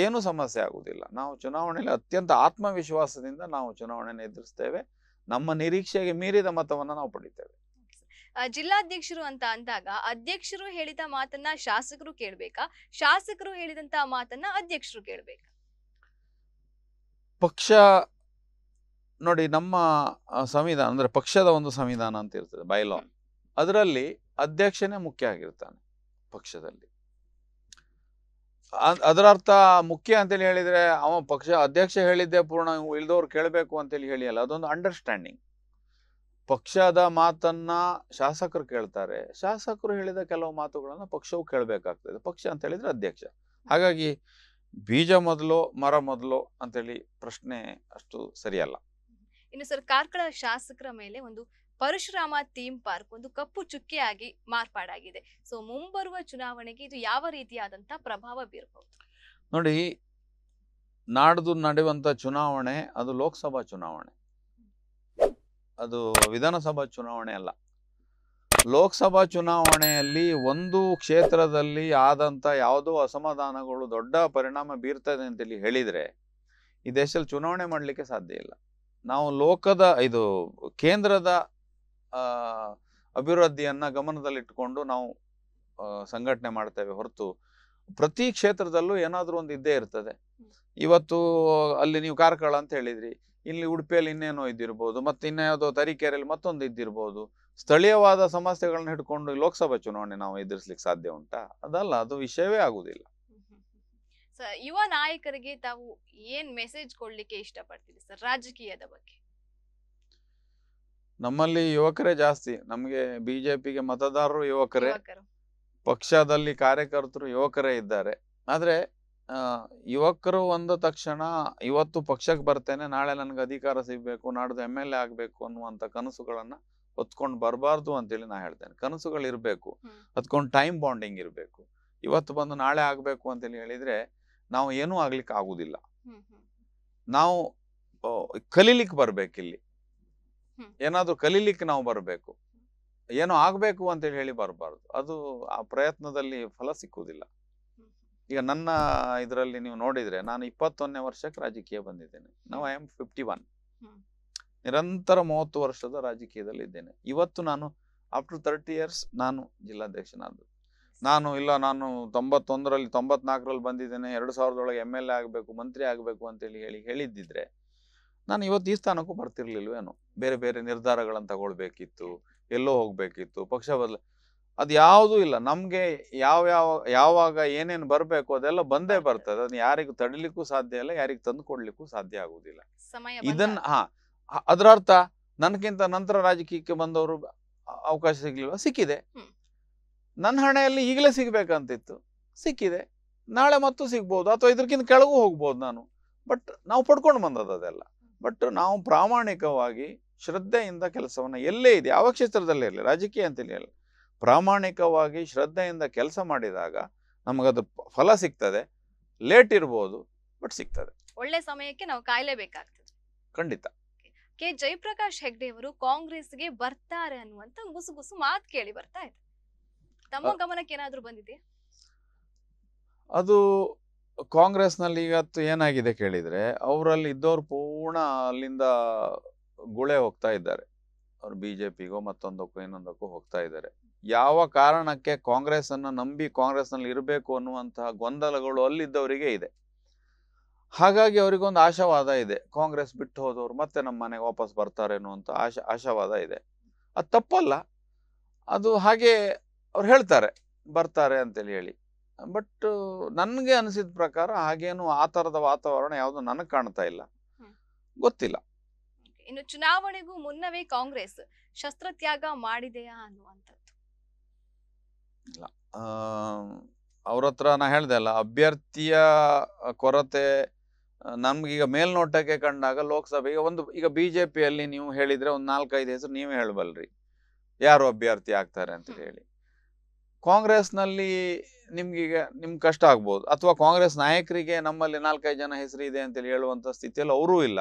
ಏನೂ ಸಮಸ್ಯೆ ಆಗುವುದಿಲ್ಲ ನಾವು ಚುನಾವಣೆಯಲ್ಲಿ ಅತ್ಯಂತ ಆತ್ಮವಿಶ್ವಾಸದಿಂದ ನಾವು ಚುನಾವಣೆಯನ್ನು ಎದುರಿಸ್ತೇವೆ ನಮ್ಮ ನಿರೀಕ್ಷೆಗೆ ಮೀರಿದ ಮತವನ್ನು ನಾವು ಪಡಿತೇವೆ ಜಿಲ್ಲಾಧ್ಯಕ್ಷರು ಅಂತ ಅಂದಾಗ ಅಧ್ಯಕ್ಷರು ಹೇಳಿದ ಮಾತನ್ನ ಶಾಸಕರು ಕೇಳಬೇಕಾ ಶಾಸಕರು ಹೇಳಿದಂತ ಮಾತನ್ನ ಅಧ್ಯಕ್ಷರು ಕೇಳಬೇಕಾ ಪಕ್ಷ ನೋಡಿ ನಮ್ಮ ಸಂವಿಧಾನ ಅಂದ್ರೆ ಪಕ್ಷದ ಒಂದು ಸಂವಿಧಾನ ಅಂತ ಇರ್ತದೆ ಬೈಲಾ ಅದರಲ್ಲಿ ಅಧ್ಯಕ್ಷನೇ ಮುಖ್ಯ ಆಗಿರ್ತಾನೆ ಪಕ್ಷದಲ್ಲಿ ಅದರ ಅರ್ಥ ಮುಖ್ಯ ಅಂತೇಳಿ ಹೇಳಿದ್ರೆ ಅವ ಪಕ್ಷ ಅಧ್ಯಕ್ಷ ಹೇಳಿದ್ದೆ ಪೂರ್ಣ ಇಲ್ದವ್ರು ಕೇಳಬೇಕು ಅಂತೇಳಿ ಹೇಳಿಯಲ್ಲ ಅದೊಂದು ಅಂಡರ್ಸ್ಟ್ಯಾಂಡಿಂಗ್ ಪಕ್ಷದ ಮಾತನ್ನ ಶಾಸಕರು ಕೇಳ್ತಾರೆ ಶಾಸಕರು ಹೇಳಿದ ಕೆಲವು ಮಾತುಗಳನ್ನ ಪಕ್ಷವು ಕೇಳಬೇಕಾಗ್ತದೆ ಪಕ್ಷ ಅಂತ ಹೇಳಿದ್ರೆ ಅಧ್ಯಕ್ಷ ಹಾಗಾಗಿ ಬೀಜ ಮೊದಲು ಮರ ಮೊದಲು ಅಂತೇಳಿ ಪ್ರಶ್ನೆ ಅಷ್ಟು ಸರಿಯಲ್ಲ ಇನ್ನು ಸರ್ ಕಾರ್ಕಳ ಶಾಸಕರ ಮೇಲೆ ಒಂದು ಪರಶುರಾಮ ಥೀಮ್ ಪಾರ್ಕ್ ಒಂದು ಕಪ್ಪು ಚುಕ್ಕೆಯಾಗಿ ಮಾರ್ಪಾಡಾಗಿದೆ ಸೊ ಮುಂಬರುವ ಚುನಾವಣೆಗೆ ಇದು ಯಾವ ರೀತಿಯಾದಂತ ಪ್ರಭಾವ ಬೀರಬಹುದು ನೋಡಿ ನಾಡ್ದು ನಡೆಯುವಂತ ಚುನಾವಣೆ ಅದು ಲೋಕಸಭಾ ಚುನಾವಣೆ ಅದು ವಿಧಾನಸಭಾ ಚುನಾವಣೆ ಅಲ್ಲ ಲೋಕಸಭಾ ಚುನಾವಣೆಯಲ್ಲಿ ಒಂದು ಕ್ಷೇತ್ರದಲ್ಲಿ ಆದಂತ ಯಾವುದೋ ಅಸಮಾಧಾನಗಳು ದೊಡ್ಡ ಪರಿಣಾಮ ಬೀರ್ತದೆ ಅಂತೇಳಿ ಹೇಳಿದ್ರೆ ಈ ದೇಶದಲ್ಲಿ ಚುನಾವಣೆ ಮಾಡಲಿಕ್ಕೆ ಸಾಧ್ಯ ಇಲ್ಲ ನಾವು ಲೋಕದ ಇದು ಕೇಂದ್ರದ ಅಭಿವೃದ್ಧಿಯನ್ನ ಗಮನದಲ್ಲಿಟ್ಟುಕೊಂಡು ನಾವು ಸಂಘಟನೆ ಮಾಡ್ತೇವೆ ಹೊರತು ಪ್ರತಿ ಕ್ಷೇತ್ರದಲ್ಲೂ ಏನಾದರೂ ಒಂದು ಇದ್ದೇ ಇರ್ತದೆ ಇವತ್ತು ಅಲ್ಲಿ ನೀವು ಕಾರ್ಕಳ ಅಂತ ಹೇಳಿದ್ರಿ ಇಲ್ಲಿ ಉಡುಪಿಯಲ್ಲಿ ಇನ್ನೇನೋ ಇದ್ದಿರ್ಬೋದು ಮತ್ತೆ ಇನ್ಯಾವುದೋ ತರೀಕೆರೆಯಲ್ಲಿ ಮತ್ತೊಂದು ಇದ್ದಿರ್ಬೋದು ಸ್ಥಳೀಯವಾದ ಸಮಸ್ಯೆಗಳನ್ನ ಹಿಡ್ಕೊಂಡು ಲೋಕಸಭಾ ಚುನಾವಣೆ ನಾವು ಎದುರಿಸ್ಲಿಕ್ಕೆ ಸಾಧ್ಯ ಉಂಟಾ ಅದಲ್ಲ ಅದು ವಿಷಯವೇ ಆಗುದಿಲ್ಲ ಯುವ ನಾಯಕರಿಗೆ ತಾವು ಏನ್ ಮೆಸೇಜ್ ಕೊಡ್ಲಿಕ್ಕೆ ಇಷ್ಟಪಡ್ತೀರಿ ಸರ್ ರಾಜಕೀಯದ ಬಗ್ಗೆ ನಮ್ಮಲ್ಲಿ ಯುವಕರೇ ಜಾಸ್ತಿ ನಮ್ಗೆ ಬಿಜೆಪಿಗೆ ಮತದಾರರು ಯುವಕರೇ ಪಕ್ಷದಲ್ಲಿ ಕಾರ್ಯಕರ್ತರು ಯುವಕರೇ ಇದ್ದಾರೆ ಆದ್ರೆ ಯುವಕರು ಒಂದ ತಕ್ಷಣ ಇವತ್ತು ಪಕ್ಷಕ್ಕೆ ಬರ್ತೇನೆ ನಾಳೆ ನನಗೆ ಅಧಿಕಾರ ಸಿಗಬೇಕು ನಾಡ್ದು ಎಮ್ ಎಲ್ ಎ ಆಗಬೇಕು ಅನ್ನುವಂಥ ಕನಸುಗಳನ್ನ ಹೊತ್ಕೊಂಡು ಬರಬಾರ್ದು ಅಂತೇಳಿ ನಾ ಹೇಳ್ತೇನೆ ಕನಸುಗಳು ಇರಬೇಕು ಅದ್ಕೊಂಡು ಟೈಮ್ ಬಾಂಡಿಂಗ್ ಇರಬೇಕು ಇವತ್ತು ಬಂದು ನಾಳೆ ಆಗಬೇಕು ಅಂತೇಳಿ ಹೇಳಿದ್ರೆ ನಾವು ಏನೂ ಆಗ್ಲಿಕ್ಕೆ ಆಗುದಿಲ್ಲ ನಾವು ಕಲೀಲಿಕ್ಕೆ ಬರ್ಬೇಕಿಲ್ಲಿ ಏನಾದ್ರೂ ಕಲೀಲಿಕ್ಕೆ ನಾವು ಬರಬೇಕು ಏನೋ ಆಗ್ಬೇಕು ಅಂತೇಳಿ ಹೇಳಿ ಬರಬಾರ್ದು ಅದು ಆ ಪ್ರಯತ್ನದಲ್ಲಿ ಫಲ ಸಿಕ್ಕುವುದಿಲ್ಲ ಈಗ ನನ್ನ ಇದರಲ್ಲಿ ನೀವು ನೋಡಿದ್ರೆ ನಾನು ಇಪ್ಪತ್ತೊಂದನೇ ವರ್ಷಕ್ಕೆ ರಾಜಕೀಯ ಬಂದಿದ್ದೇನೆ ನಾವು ಐ ಆಮ್ ಫಿಫ್ಟಿ ಒನ್ ನಿರಂತರ ಮೂವತ್ತು ವರ್ಷದ ರಾಜಕೀಯದಲ್ಲಿ ಇದ್ದೇನೆ ಇವತ್ತು ನಾನು ಆಫ್ಟರ್ ತರ್ಟಿ ಇಯರ್ಸ್ ನಾನು ಜಿಲ್ಲಾಧ್ಯಕ್ಷನಾದ ನಾನು ಇಲ್ಲ ನಾನು ತೊಂಬತ್ತೊಂದರಲ್ಲಿ ತೊಂಬತ್ನಾಲ್ಕರಲ್ಲಿ ಬಂದಿದ್ದೇನೆ ಎರಡು ಸಾವಿರದೊಳಗೆ ಎಮ್ ಎಲ್ ಎ ಆಗಬೇಕು ಮಂತ್ರಿ ಆಗಬೇಕು ಅಂತೇಳಿ ಹೇಳಿ ಹೇಳಿದ್ದಿದ್ರೆ ನಾನು ಇವತ್ತು ಈ ಸ್ಥಾನಕ್ಕೂ ಬರ್ತಿರ್ಲಿಲ್ವೇನೋ ಬೇರೆ ಬೇರೆ ನಿರ್ಧಾರಗಳನ್ನು ತಗೊಳ್ಬೇಕಿತ್ತು ಎಲ್ಲೋ ಹೋಗ್ಬೇಕಿತ್ತು ಪಕ್ಷ ಬದಲ ಅದು ಯಾವುದೂ ಇಲ್ಲ ನಮ್ಗೆ ಯಾವ ಯಾವ ಯಾವಾಗ ಏನೇನು ಬರ್ಬೇಕು ಅದೆಲ್ಲ ಬಂದೇ ಬರ್ತದೆ ಅದನ್ನ ಯಾರಿಗೂ ತಡಿಲಿಕ್ಕೂ ಸಾಧ್ಯ ಇಲ್ಲ ಯಾರಿಗೂ ತಂದು ಸಾಧ್ಯ ಆಗುದಿಲ್ಲ ಇದನ್ನ ಹಾ ಅದರ ಅರ್ಥ ನನಗಿಂತ ನಂತರ ರಾಜಕೀಯಕ್ಕೆ ಬಂದವರು ಅವಕಾಶ ಸಿಗ್ಲಿಲ್ಲ ಸಿಕ್ಕಿದೆ ನನ್ನ ಹಣೆಯಲ್ಲಿ ಈಗಲೇ ಸಿಗ್ಬೇಕಂತಿತ್ತು ಸಿಕ್ಕಿದೆ ನಾಳೆ ಮತ್ತು ಸಿಗ್ಬೋದು ಅಥವಾ ಇದಕ್ಕಿಂತ ಕೆಳಗೂ ಹೋಗ್ಬೋದು ನಾನು ಬಟ್ ನಾವು ಪಡ್ಕೊಂಡು ಬಂದದ್ದು ಅದೆಲ್ಲ ಬಟ್ ನಾವು ಪ್ರಾಮಾಣಿಕವಾಗಿ ಶ್ರದ್ಧೆಯಿಂದ ಕೆಲಸವನ್ನು ಎಲ್ಲೇ ಇದೆ ಯಾವ ಕ್ಷೇತ್ರದಲ್ಲೇ ಇರಲಿ ರಾಜಕೀಯ ಅಂತ ಹೇಳಿ ಪ್ರಾಮಾಣಿಕವಾಗಿ ಶ್ರದ್ಧೆಯಿಂದ ಕೆಲಸ ಮಾಡಿದಾಗ ನಮಗದು ಫಲ ಸಿಗ್ತದೆ ಲೇಟ್ ಇರ್ಬೋದು ಬಟ್ ಸಿಗ್ತದೆ ಒಳ್ಳೆ ಸಮಯಕ್ಕೆ ನಾವು ಕಾಯಲೇಬೇಕಾಗ್ತದೆ ಖಂಡಿತ ಕೆ ಜಯಪ್ರಕಾಶ್ ಹೆಗ್ಡೆ ಅವರು ಕಾಂಗ್ರೆಸ್ಗೆ ಬರ್ತಾರೆ ಅನ್ನುವಂತ ಗುಸು ಮಾತು ಕೇಳಿ ಬರ್ತಾ ಇದೆ ತಮ್ಮ ಗಮನಕ್ಕೆ ಏನಾದರೂ ಬಂದಿದೆ ಅದು ಕಾಂಗ್ರೆಸ್ನಲ್ಲಿ ಇವತ್ತು ಏನಾಗಿದೆ ಕೇಳಿದ್ರೆ ಅವರಲ್ಲಿ ಇದ್ದವ್ರು ಪೂರ್ಣ ಅಲ್ಲಿಂದ ಗುಳೆ ಹೋಗ್ತಾ ಇದ್ದಾರೆ ಅವ್ರು ಬಿ ಜೆ ಪಿಗೋ ಮತ್ತೊಂದಕ್ಕೂ ಇನ್ನೊಂದಕ್ಕೂ ಹೋಗ್ತಾ ಇದ್ದಾರೆ ಯಾವ ಕಾರಣಕ್ಕೆ ಕಾಂಗ್ರೆಸ್ ಅನ್ನ ನಂಬಿ ಕಾಂಗ್ರೆಸ್ನಲ್ಲಿ ಇರಬೇಕು ಅನ್ನುವಂತಹ ಗೊಂದಲಗಳು ಅಲ್ಲಿದ್ದವರಿಗೆ ಇದೆ ಹಾಗಾಗಿ ಅವರಿಗೊಂದು ಆಶಾವಾದ ಇದೆ ಕಾಂಗ್ರೆಸ್ ಬಿಟ್ಟು ಹೋದವ್ರು ಮತ್ತೆ ನಮ್ಮ ಮನೆಗೆ ವಾಪಸ್ ಬರ್ತಾರೆ ಅನ್ನುವಂತ ಆಶ ಆಶಾವಾದ ಇದೆ ಅದು ತಪ್ಪಲ್ಲ ಅದು ಹಾಗೆ ಅವ್ರು ಹೇಳ್ತಾರೆ ಬರ್ತಾರೆ ಅಂತೇಳಿ ಹೇಳಿ ಬಟ್ ನನಗೆ ಅನಿಸಿದ ಪ್ರಕಾರ ಹಾಗೇನು ಆ ತರದ ವಾತಾವರಣ ಯಾವುದು ನನಗೆ ಕಾಣ್ತಾ ಇಲ್ಲ ಗೊತ್ತಿಲ್ಲ ಇನ್ನು ಚುನಾವಣೆಗೂ ಮುನ್ನವೇ ಕಾಂಗ್ರೆಸ್ ಶಸ್ತ್ರತ್ಯಾಗ ಮಾಡಿದೆಯಾ ಅನ್ನುವಂಥದ್ದು ಇಲ್ಲ ಅವ್ರ ಹತ್ರ ನಾ ಹೇಳ್ದೆ ಅಲ್ಲ ಅಭ್ಯರ್ಥಿಯ ಕೊರತೆ ನಮ್ಗೀಗ ಮೇಲ್ನೋಟಕ್ಕೆ ಕಂಡಾಗ ಲೋಕಸಭೆ ಈಗ ಒಂದು ಈಗ ಬಿಜೆಪಿಯಲ್ಲಿ ನೀವು ಹೇಳಿದ್ರೆ ಒಂದು ನಾಲ್ಕೈದು ಹೆಸರು ನೀವೇ ಹೇಳಬಲ್ರಿ ಯಾರು ಅಭ್ಯರ್ಥಿ ಆಗ್ತಾರೆ ಅಂತ ಹೇಳಿ ಕಾಂಗ್ರೆಸ್ನಲ್ಲಿ ನಿಮ್ಗೀಗ ನಿಮ್ ಕಷ್ಟ ಆಗ್ಬೋದು ಅಥವಾ ಕಾಂಗ್ರೆಸ್ ನಾಯಕರಿಗೆ ನಮ್ಮಲ್ಲಿ ನಾಲ್ಕೈದು ಜನ ಹೆಸರು ಇದೆ ಅಂತೇಳಿ ಹೇಳುವಂತ ಸ್ಥಿತಿಯಲ್ಲಿ ಅವರೂ ಇಲ್ಲ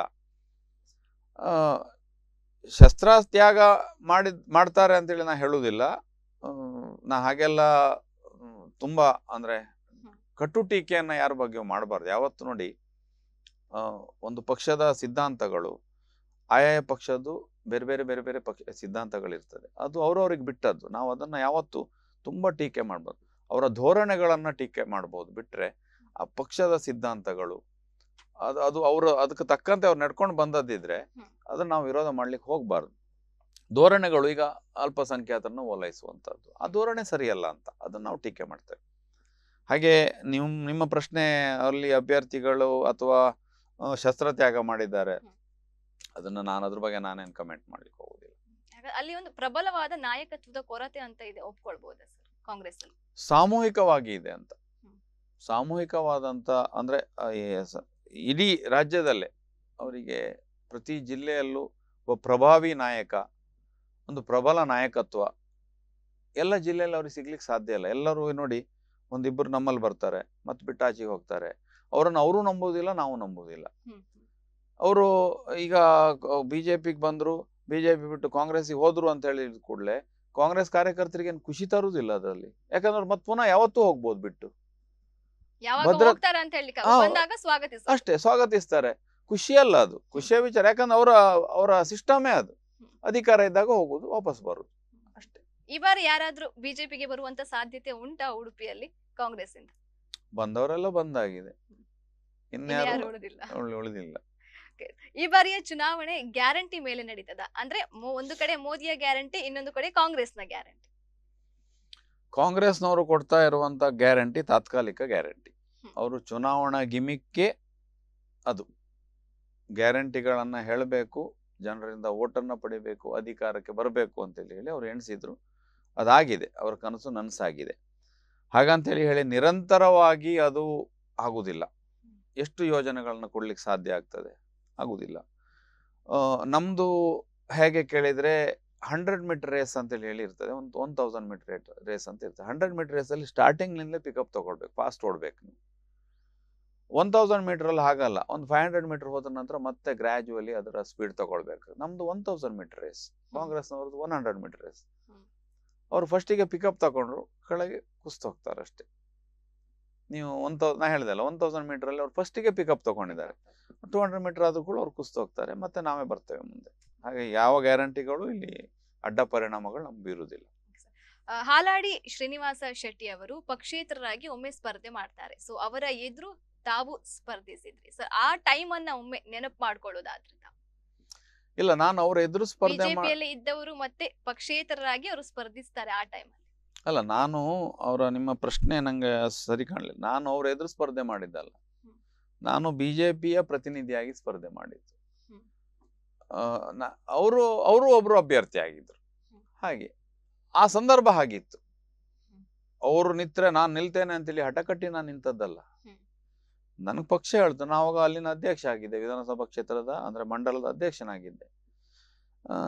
ತ್ಯಾಗ ಮಾಡಿದ ಮಾಡ್ತಾರೆ ಅಂತೇಳಿ ನಾ ಹೇಳುವುದಿಲ್ಲ ನಾ ಹಾಗೆಲ್ಲ ತುಂಬ ಅಂದರೆ ಕಟು ಟೀಕೆಯನ್ನು ಯಾರ ಬಗ್ಗೆ ಮಾಡಬಾರ್ದು ಯಾವತ್ತು ನೋಡಿ ಒಂದು ಪಕ್ಷದ ಸಿದ್ಧಾಂತಗಳು ಆಯಾಯ ಪಕ್ಷದ್ದು ಬೇರೆ ಬೇರೆ ಬೇರೆ ಬೇರೆ ಪಕ್ಷ ಸಿದ್ಧಾಂತಗಳಿರ್ತದೆ ಅದು ಅವ್ರವ್ರಿಗೆ ಬಿಟ್ಟದ್ದು ನಾವು ಅದನ್ನು ಯಾವತ್ತು ತುಂಬ ಟೀಕೆ ಮಾಡ್ಬೋದು ಅವರ ಧೋರಣೆಗಳನ್ನು ಟೀಕೆ ಮಾಡ್ಬೋದು ಬಿಟ್ಟರೆ ಆ ಪಕ್ಷದ ಸಿದ್ಧಾಂತಗಳು ಅದು ಅದು ಅವರು ಅದಕ್ಕೆ ತಕ್ಕಂತೆ ಅವ್ರು ನಡ್ಕೊಂಡು ಬಂದದ್ದಿದ್ರೆ ಅದನ್ನ ನಾವು ವಿರೋಧ ಮಾಡ್ಲಿಕ್ಕೆ ಹೋಗ್ಬಾರ್ದು ಧೋರಣೆಗಳು ಈಗ ಅಲ್ಪಸಂಖ್ಯಾತರನ್ನು ಓಲೈಸುವಂತದ್ದು ಆ ಧೋರಣೆ ಸರಿಯಲ್ಲ ಅಂತ ಅದನ್ನ ನಾವು ಟೀಕೆ ಮಾಡ್ತೇವೆ ಹಾಗೆ ನಿಮ್ಮ ನಿಮ್ಮ ಪ್ರಶ್ನೆ ಅಲ್ಲಿ ಅಭ್ಯರ್ಥಿಗಳು ಅಥವಾ ಶಸ್ತ್ರತ್ಯಾಗ ಮಾಡಿದ್ದಾರೆ ಅದನ್ನ ನಾನು ಅದ್ರ ಬಗ್ಗೆ ನಾನೇನು ಕಮೆಂಟ್ ಮಾಡ್ಲಿಕ್ಕೆ ಹೋಗೋದಿಲ್ಲ ಅಲ್ಲಿ ಒಂದು ಪ್ರಬಲವಾದ ನಾಯಕತ್ವದ ಕೊರತೆ ಅಂತ ಇದೆ ಒಪ್ಕೊಳ್ಬಹುದ ಸರ್ ಕಾಂಗ್ರೆಸ್ ಸಾಮೂಹಿಕವಾಗಿ ಇದೆ ಅಂತ ಸಾಮೂಹಿಕವಾದಂತ ಅಂದ್ರೆ ಇಡೀ ರಾಜ್ಯದಲ್ಲೇ ಅವರಿಗೆ ಪ್ರತಿ ಜಿಲ್ಲೆಯಲ್ಲೂ ಒಬ್ಬ ಪ್ರಭಾವಿ ನಾಯಕ ಒಂದು ಪ್ರಬಲ ನಾಯಕತ್ವ ಎಲ್ಲ ಜಿಲ್ಲೆಯಲ್ಲಿ ಅವ್ರಿಗೆ ಸಿಗ್ಲಿಕ್ಕೆ ಸಾಧ್ಯ ಇಲ್ಲ ಎಲ್ಲರೂ ನೋಡಿ ಒಂದಿಬ್ಬರು ನಮ್ಮಲ್ಲಿ ಬರ್ತಾರೆ ಮತ್ತು ಬಿಟ್ಟಾಚಿಗೆ ಹೋಗ್ತಾರೆ ಅವರನ್ನು ಅವರು ನಂಬೋದಿಲ್ಲ ನಾವು ನಂಬೋದಿಲ್ಲ ಅವರು ಈಗ ಬಿ ಬಂದ್ರು ಬಿಜೆಪಿ ಬಂದರು ಬಿಟ್ಟು ಕಾಂಗ್ರೆಸ್ಸಿಗೆ ಹೋದರು ಅಂತ ಹೇಳಿದ ಕೂಡಲೇ ಕಾಂಗ್ರೆಸ್ ಕಾರ್ಯಕರ್ತರಿಗೆ ಏನು ಖುಷಿ ತರುದಿಲ್ಲ ಅದರಲ್ಲಿ ಯಾಕಂದ್ರೆ ಮತ್ತೆ ಪುನಃ ಯಾವತ್ತೂ ಹೋಗ್ಬೋದು ಬಿಟ್ಟು ಯಾವಾಗ ಅಂತ ಬಂದಾಗ ಅಷ್ಟೇ ಸ್ವಾಗತಿಸ್ತಾರೆ ಖುಷಿಯಲ್ಲ ಅದು ಖುಷಿಯ ವಿಚಾರ ಯಾಕಂದ್ರೆ ಅವರ ಅವರ ಸಿಸ್ಟಮೇ ಅದು ಅಧಿಕಾರ ಇದ್ದಾಗ ಹೋಗುದು ವಾಪಸ್ ಬರುದು ಅಷ್ಟೇ ಈ ಬಾರಿ ಯಾರಾದ್ರೂ ಬಿಜೆಪಿಗೆ ಬರುವಂತ ಸಾಧ್ಯತೆ ಉಂಟಾ ಉಡುಪಿಯಲ್ಲಿ ಕಾಂಗ್ರೆಸ್ ಇಂದ ಬಂದವರೆಲ್ಲ ಬಂದಾಗಿದೆ ಈ ಬಾರಿಯ ಚುನಾವಣೆ ಗ್ಯಾರಂಟಿ ಮೇಲೆ ನಡೀತದ ಅಂದ್ರೆ ಒಂದು ಕಡೆ ಮೋದಿಯ ಗ್ಯಾರಂಟಿ ಇನ್ನೊಂದು ಕಡೆ ಕಾಂಗ್ರೆಸ್ನ ಗ್ಯಾರಂಟಿ ಕಾಂಗ್ರೆಸ್ನವರು ಕೊಡ್ತಾ ಇರುವಂಥ ಗ್ಯಾರಂಟಿ ತಾತ್ಕಾಲಿಕ ಗ್ಯಾರಂಟಿ ಅವರು ಚುನಾವಣಾ ಗಿಮಿಕ್ಕೆ ಅದು ಗ್ಯಾರಂಟಿಗಳನ್ನು ಹೇಳಬೇಕು ಜನರಿಂದ ಓಟನ್ನು ಪಡಿಬೇಕು ಅಧಿಕಾರಕ್ಕೆ ಬರಬೇಕು ಅಂತೇಳಿ ಹೇಳಿ ಅವ್ರು ಎಣಿಸಿದ್ರು ಅದಾಗಿದೆ ಅವ್ರ ಕನಸು ನನಸಾಗಿದೆ ಹಾಗಂತೇಳಿ ಹೇಳಿ ನಿರಂತರವಾಗಿ ಅದು ಆಗುವುದಿಲ್ಲ ಎಷ್ಟು ಯೋಜನೆಗಳನ್ನ ಕೊಡ್ಲಿಕ್ಕೆ ಸಾಧ್ಯ ಆಗ್ತದೆ ಆಗುವುದಿಲ್ಲ ನಮ್ಮದು ಹೇಗೆ ಕೇಳಿದರೆ ಹಂಡ್ರೆಡ್ ಮೀಟರ್ ರೇಸ್ ಅಂತ ಹೇಳಿ ಇರ್ತದೆ ಒಂದು ಒನ್ ತೌಸಂಡ್ ಮೀಟರ್ ರೇಸ್ ಅಂತ ಇರ್ತದೆ ಹಂಡ್ರೆಡ್ ಮೀಟರ್ ರೇಸಲ್ಲಿ ಸ್ಟಾರ್ಟಿಂಗ್ನಿಂದಲೇ ಪಿಕಪ್ ತಗೊಳ್ಬೇಕು ಫಾಸ್ಟ್ ಓಡಬೇಕು ನೀವು ಒನ್ ತೌಸಂಡ್ ಮೀಟ್ರಲ್ಲಿ ಹಾಗಲ್ಲ ಒಂದು ಫೈವ್ ಹಂಡ್ರೆಡ್ ಮೀಟರ್ ಹೋದ ನಂತರ ಮತ್ತೆ ಗ್ರ್ಯಾಜುವಲಿ ಅದರ ಸ್ಪೀಡ್ ತಗೊಳ್ಬೇಕು ನಮ್ದು ಒನ್ ತೌಸಂಡ್ ಮೀಟರ್ ರೇಸ್ ಕಾಂಗ್ರೆಸ್ನವ್ರದ್ದು ಒನ್ ಹಂಡ್ರೆಡ್ ಮೀಟರ್ ರೇಸ್ ಅವ್ರು ಫಸ್ಟಿಗೆ ಪಿಕಪ್ ತಗೊಂಡ್ರು ಕೆಳಗೆ ಹೋಗ್ತಾರೆ ಅಷ್ಟೇ ನೀವು ಒನ್ ತೌ ನಾ ಅಲ್ಲ ಒನ್ ತೌಸಂಡ್ ಮೀಟ್ರಲ್ಲಿ ಅವ್ರು ಫಸ್ಟಿಗೆ ಪಿಕಪ್ ತಗೊಂಡಿದ್ದಾರೆ ಟೂ ಹಂಡ್ರೆಡ್ ಮೀಟರ್ ಆದ್ರೂ ಕೂಡ ಅವ್ರು ಹೋಗ್ತಾರೆ ಮತ್ತೆ ನಾವೇ ಬರ್ತೇವೆ ಮುಂದೆ ಹಾಗೆ ಯಾವ ಗ್ಯಾರಂಟಿಗಳು ಇಲ್ಲಿ ಅಡ್ಡ ಪರಿಣಾಮಗಳು ನಮ್ಗೆ ಬೀರುವುದಿಲ್ಲ ಹಾಲಾಡಿ ಶ್ರೀನಿವಾಸ ಶೆಟ್ಟಿ ಅವರು ಪಕ್ಷೇತರರಾಗಿ ಒಮ್ಮೆ ಸ್ಪರ್ಧೆ ಮಾಡ್ತಾರೆ ಸೊ ಅವರ ಎದುರು ತಾವು ಸ್ಪರ್ಧಿಸಿದ್ರಿ ಸರ್ ಆ ಟೈಮ್ ಅನ್ನ ಒಮ್ಮೆ ನೆನಪು ಮಾಡ್ಕೊಳ್ಳೋದಾದ್ರೆ ಇಲ್ಲ ನಾನು ಅವರ ಎದುರು ಸ್ಪರ್ಧೆ ಇದ್ದವರು ಮತ್ತೆ ಪಕ್ಷೇತರರಾಗಿ ಅವರು ಸ್ಪರ್ಧಿಸ್ತಾರೆ ಆ ಟೈಮ್ ಅಲ್ಲ ನಾನು ಅವರ ನಿಮ್ಮ ಪ್ರಶ್ನೆ ನಂಗೆ ಸರಿ ಕಾಣಲಿಲ್ಲ ನಾನು ಅವ್ರ ಎದುರು ಸ್ಪರ್ಧೆ ಮಾಡಿದ್ದಲ್ಲ ನಾನು ಬಿಜೆಪಿಯ ಪ್ರತಿನಿಧಿಯಾಗಿ ಸ್ಪರ್ಧೆ ಮಾಡಿದ್ದು ಅವರು ಅವರು ಒಬ್ರು ಅಭ್ಯರ್ಥಿ ಆಗಿದ್ರು ಹಾಗೆ ಆ ಸಂದರ್ಭ ಹಾಗಿತ್ತು ಅವರು ನಿತ್ರೆ ನಾನು ನಿಲ್ತೇನೆ ಅಂತೇಳಿ ಹಠಕಟ್ಟಿ ನಾನು ನಿಂತದ್ದಲ್ಲ ನನಗೆ ಪಕ್ಷ ಹೇಳ್ತು ನಾವಾಗ ಅಲ್ಲಿನ ಅಧ್ಯಕ್ಷ ಆಗಿದ್ದೆ ವಿಧಾನಸಭಾ ಕ್ಷೇತ್ರದ ಅಂದ್ರೆ ಮಂಡಲದ ಅಧ್ಯಕ್ಷನಾಗಿದ್ದೆ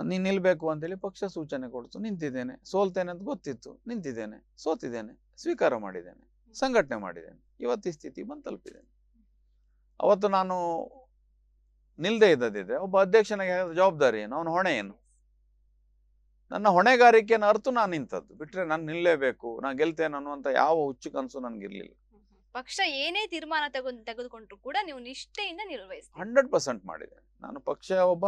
ನೀನು ನಿಲ್ಬೇಕು ಅಂತೇಳಿ ಪಕ್ಷ ಸೂಚನೆ ಕೊಡ್ತು ನಿಂತಿದ್ದೇನೆ ಸೋಲ್ತೇನೆ ಅಂತ ಗೊತ್ತಿತ್ತು ನಿಂತಿದ್ದೇನೆ ಸೋತಿದ್ದೇನೆ ಸ್ವೀಕಾರ ಮಾಡಿದ್ದೇನೆ ಸಂಘಟನೆ ಮಾಡಿದ್ದೇನೆ ಇವತ್ತಿ ಸ್ಥಿತಿ ಬಂದು ತಲುಪಿದ್ದೇನೆ ಅವತ್ತು ನಾನು ನಿಲ್ದೇ ಇದ್ದದಿದೆ ಒಬ್ಬ ಅಧ್ಯಕ್ಷನಿಗೆ ಜವಾಬ್ದಾರಿ ಏನು ಅವನ ಹೊಣೆ ಏನು ನನ್ನ ಹೊಣೆಗಾರಿಕೆನ ಅರ್ಥ ನಾನು ನಿಂತದ್ದು ಬಿಟ್ರೆ ನಾನು ನಿಲ್ಲಲೇಬೇಕು ನಾನು ಗೆಲ್ತೇನೆ ಅನ್ನುವಂತ ಯಾವ ಹುಚ್ಚು ಕನಸು ನನಗಿರ್ಲಿಲ್ಲ ಪಕ್ಷ ಏನೇ ತೀರ್ಮಾನ ತೆಗೆದುಕೊಂಡ್ರು ಕೂಡ ನೀವು ನಿಷ್ಠೆಯಿಂದ ನಿರ್ವಹಿಸಿ ಹಂಡ್ರೆಡ್ ಪರ್ಸೆಂಟ್ ಮಾಡಿದೆ ನಾನು ಪಕ್ಷ ಒಬ್ಬ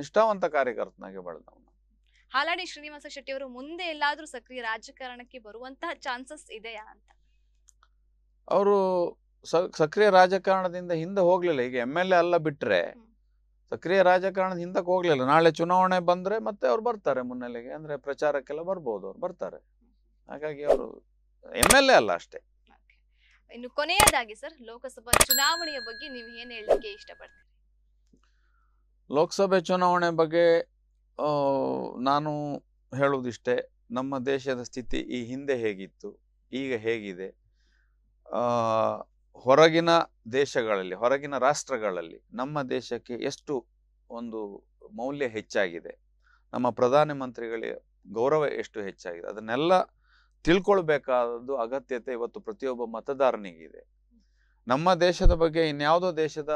ನಿಷ್ಠಾವಂತ ಕಾರ್ಯಕರ್ತನಾಗಿ ಬೆಳೆದವನು ಹಾಲಾಡಿ ಶ್ರೀನಿವಾಸ ಶೆಟ್ಟಿ ಅವರು ಮುಂದೆ ಎಲ್ಲಾದ್ರೂ ಸಕ್ರಿಯ ರಾಜಕಾರಣಕ್ಕೆ ಬರುವಂತಹ ಚಾನ್ಸಸ್ ಇದೆಯಾ ಅಂತ ಅವರು ಸಕ್ರಿಯ ರಾಜಕಾರಣದಿಂದ ಹಿಂದೆ ಹೋಗ್ಲಿಲ್ಲ ಈಗ ಎಮ್ ಎಲ್ ಎ ಅಲ್ಲ ಬಿಟ್ರೆ ಸಕ್ರಿಯ ರಾಜಕಾರಣದ ಹಿಂದಕ್ಕೆ ಹೋಗ್ಲಿಲ್ಲ ನಾಳೆ ಚುನಾವಣೆ ಬಂದ್ರೆ ಮತ್ತೆ ಅವ್ರು ಬರ್ತಾರೆ ಮುನ್ನೆಲೆಗೆ ಅಂದ್ರೆ ಪ್ರಚಾರಕ್ಕೆಲ್ಲ ಬರ್ಬೋದು ಅವ್ರು ಬರ್ತಾರೆ ಹಾಗಾಗಿ ಅವರು ಎಮ್ ಎಲ್ ಎ ಅಲ್ಲ ಅಷ್ಟೇ ಇನ್ನು ಕೊನೆಯದಾಗಿ ಸರ್ ಲೋಕಸಭಾ ಚುನಾವಣೆಯ ಬಗ್ಗೆ ನೀವು ಏನ್ ಹೇಳಲಿಕ್ಕೆ ಇಷ್ಟಪಡ್ತೀರಿ ಲೋಕಸಭೆ ಚುನಾವಣೆ ಬಗ್ಗೆ ನಾನು ಹೇಳುವುದಿಷ್ಟೇ ನಮ್ಮ ದೇಶದ ಸ್ಥಿತಿ ಈ ಹಿಂದೆ ಹೇಗಿತ್ತು ಈಗ ಹೇಗಿದೆ ಹೊರಗಿನ ದೇಶಗಳಲ್ಲಿ ಹೊರಗಿನ ರಾಷ್ಟ್ರಗಳಲ್ಲಿ ನಮ್ಮ ದೇಶಕ್ಕೆ ಎಷ್ಟು ಒಂದು ಮೌಲ್ಯ ಹೆಚ್ಚಾಗಿದೆ ನಮ್ಮ ಪ್ರಧಾನಮಂತ್ರಿಗಳಿಗೆ ಗೌರವ ಎಷ್ಟು ಹೆಚ್ಚಾಗಿದೆ ಅದನ್ನೆಲ್ಲ ತಿಳ್ಕೊಳ್ಬೇಕಾದದ್ದು ಅಗತ್ಯತೆ ಇವತ್ತು ಪ್ರತಿಯೊಬ್ಬ ಮತದಾರನಿಗಿದೆ ನಮ್ಮ ದೇಶದ ಬಗ್ಗೆ ಇನ್ಯಾವುದೋ ದೇಶದ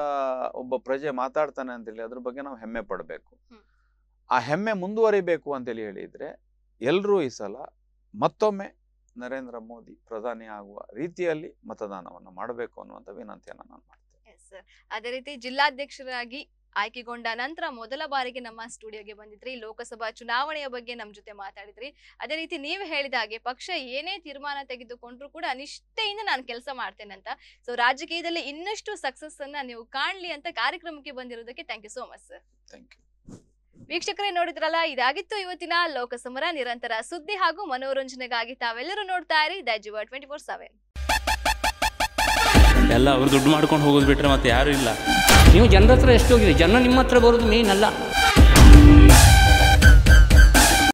ಒಬ್ಬ ಪ್ರಜೆ ಮಾತಾಡ್ತಾನೆ ಅಂತೇಳಿ ಅದ್ರ ಬಗ್ಗೆ ನಾವು ಹೆಮ್ಮೆ ಪಡಬೇಕು ಆ ಹೆಮ್ಮೆ ಮುಂದುವರಿಬೇಕು ಅಂತೇಳಿ ಹೇಳಿದ್ರೆ ಎಲ್ಲರೂ ಈ ಸಲ ಮತ್ತೊಮ್ಮೆ ನರೇಂದ್ರ ಮೋದಿ ಪ್ರಧಾನಿ ಆಗುವ ರೀತಿಯಲ್ಲಿ ಮತದಾನವನ್ನು ಮಾಡಬೇಕು ಅನ್ನುವಂತ ವಿನಂತಿಯನ್ನು ನಾನು ಮಾಡ್ತೇನೆ ಅದೇ ರೀತಿ ಜಿಲ್ಲಾಧ್ಯಕ್ಷರಾಗಿ ಆಯ್ಕೆಗೊಂಡ ನಂತರ ಮೊದಲ ಬಾರಿಗೆ ನಮ್ಮ ಸ್ಟುಡಿಯೋಗೆ ಬಂದಿದ್ರಿ ಲೋಕಸಭಾ ಚುನಾವಣೆಯ ಬಗ್ಗೆ ನಮ್ಮ ಜೊತೆ ಮಾತಾಡಿದ್ರಿ ಅದೇ ರೀತಿ ನೀವು ಹೇಳಿದ ಹಾಗೆ ಪಕ್ಷ ಏನೇ ತೀರ್ಮಾನ ತೆಗೆದುಕೊಂಡ್ರು ಕೂಡ ನಿಷ್ಠೆಯಿಂದ ನಾನು ಕೆಲಸ ಮಾಡ್ತೇನೆ ಅಂತ ಸೊ ರಾಜಕೀಯದಲ್ಲಿ ಇನ್ನಷ್ಟು ಸಕ್ಸಸ್ ಅನ್ನ ನೀವು ಕಾಣಲಿ ಅಂತ ಕಾರ್ಯಕ್ರಮಕ್ಕೆ ಬಂದಿರೋದಕ್ಕೆ thank you so much sir thank you ವೀಕ್ಷಕರೇ ನೋಡಿದ್ರಲ್ಲ ಇದಾಗಿತ್ತು ಇವತ್ತಿನ ಲೋಕಸಮರ ನಿರಂತರ ಸುದ್ದಿ ಹಾಗೂ ಮನೋರಂಜನೆಗಾಗಿ ತಾವೆಲ್ಲರೂ ನೋಡ್ತಾ ಇರಿ ದ ಜೀವ ಟ್ವೆಂಟಿ ಫೋರ್ ಸೆವೆನ್ ಎಲ್ಲ ಅವ್ರು ದುಡ್ಡು ಮಾಡ್ಕೊಂಡು ಹೋಗೋದು ಬಿಟ್ರೆ ಮತ್ತೆ ಯಾರು ಇಲ್ಲ ನೀವು ಜನರ ಹತ್ರ ಎಷ್ಟು ಹೋಗಿದೆ ಜನ ನಿಮ್ಮ ಹತ್ರ ಬರೋದು ಮೇನ್ ಅಲ್ಲ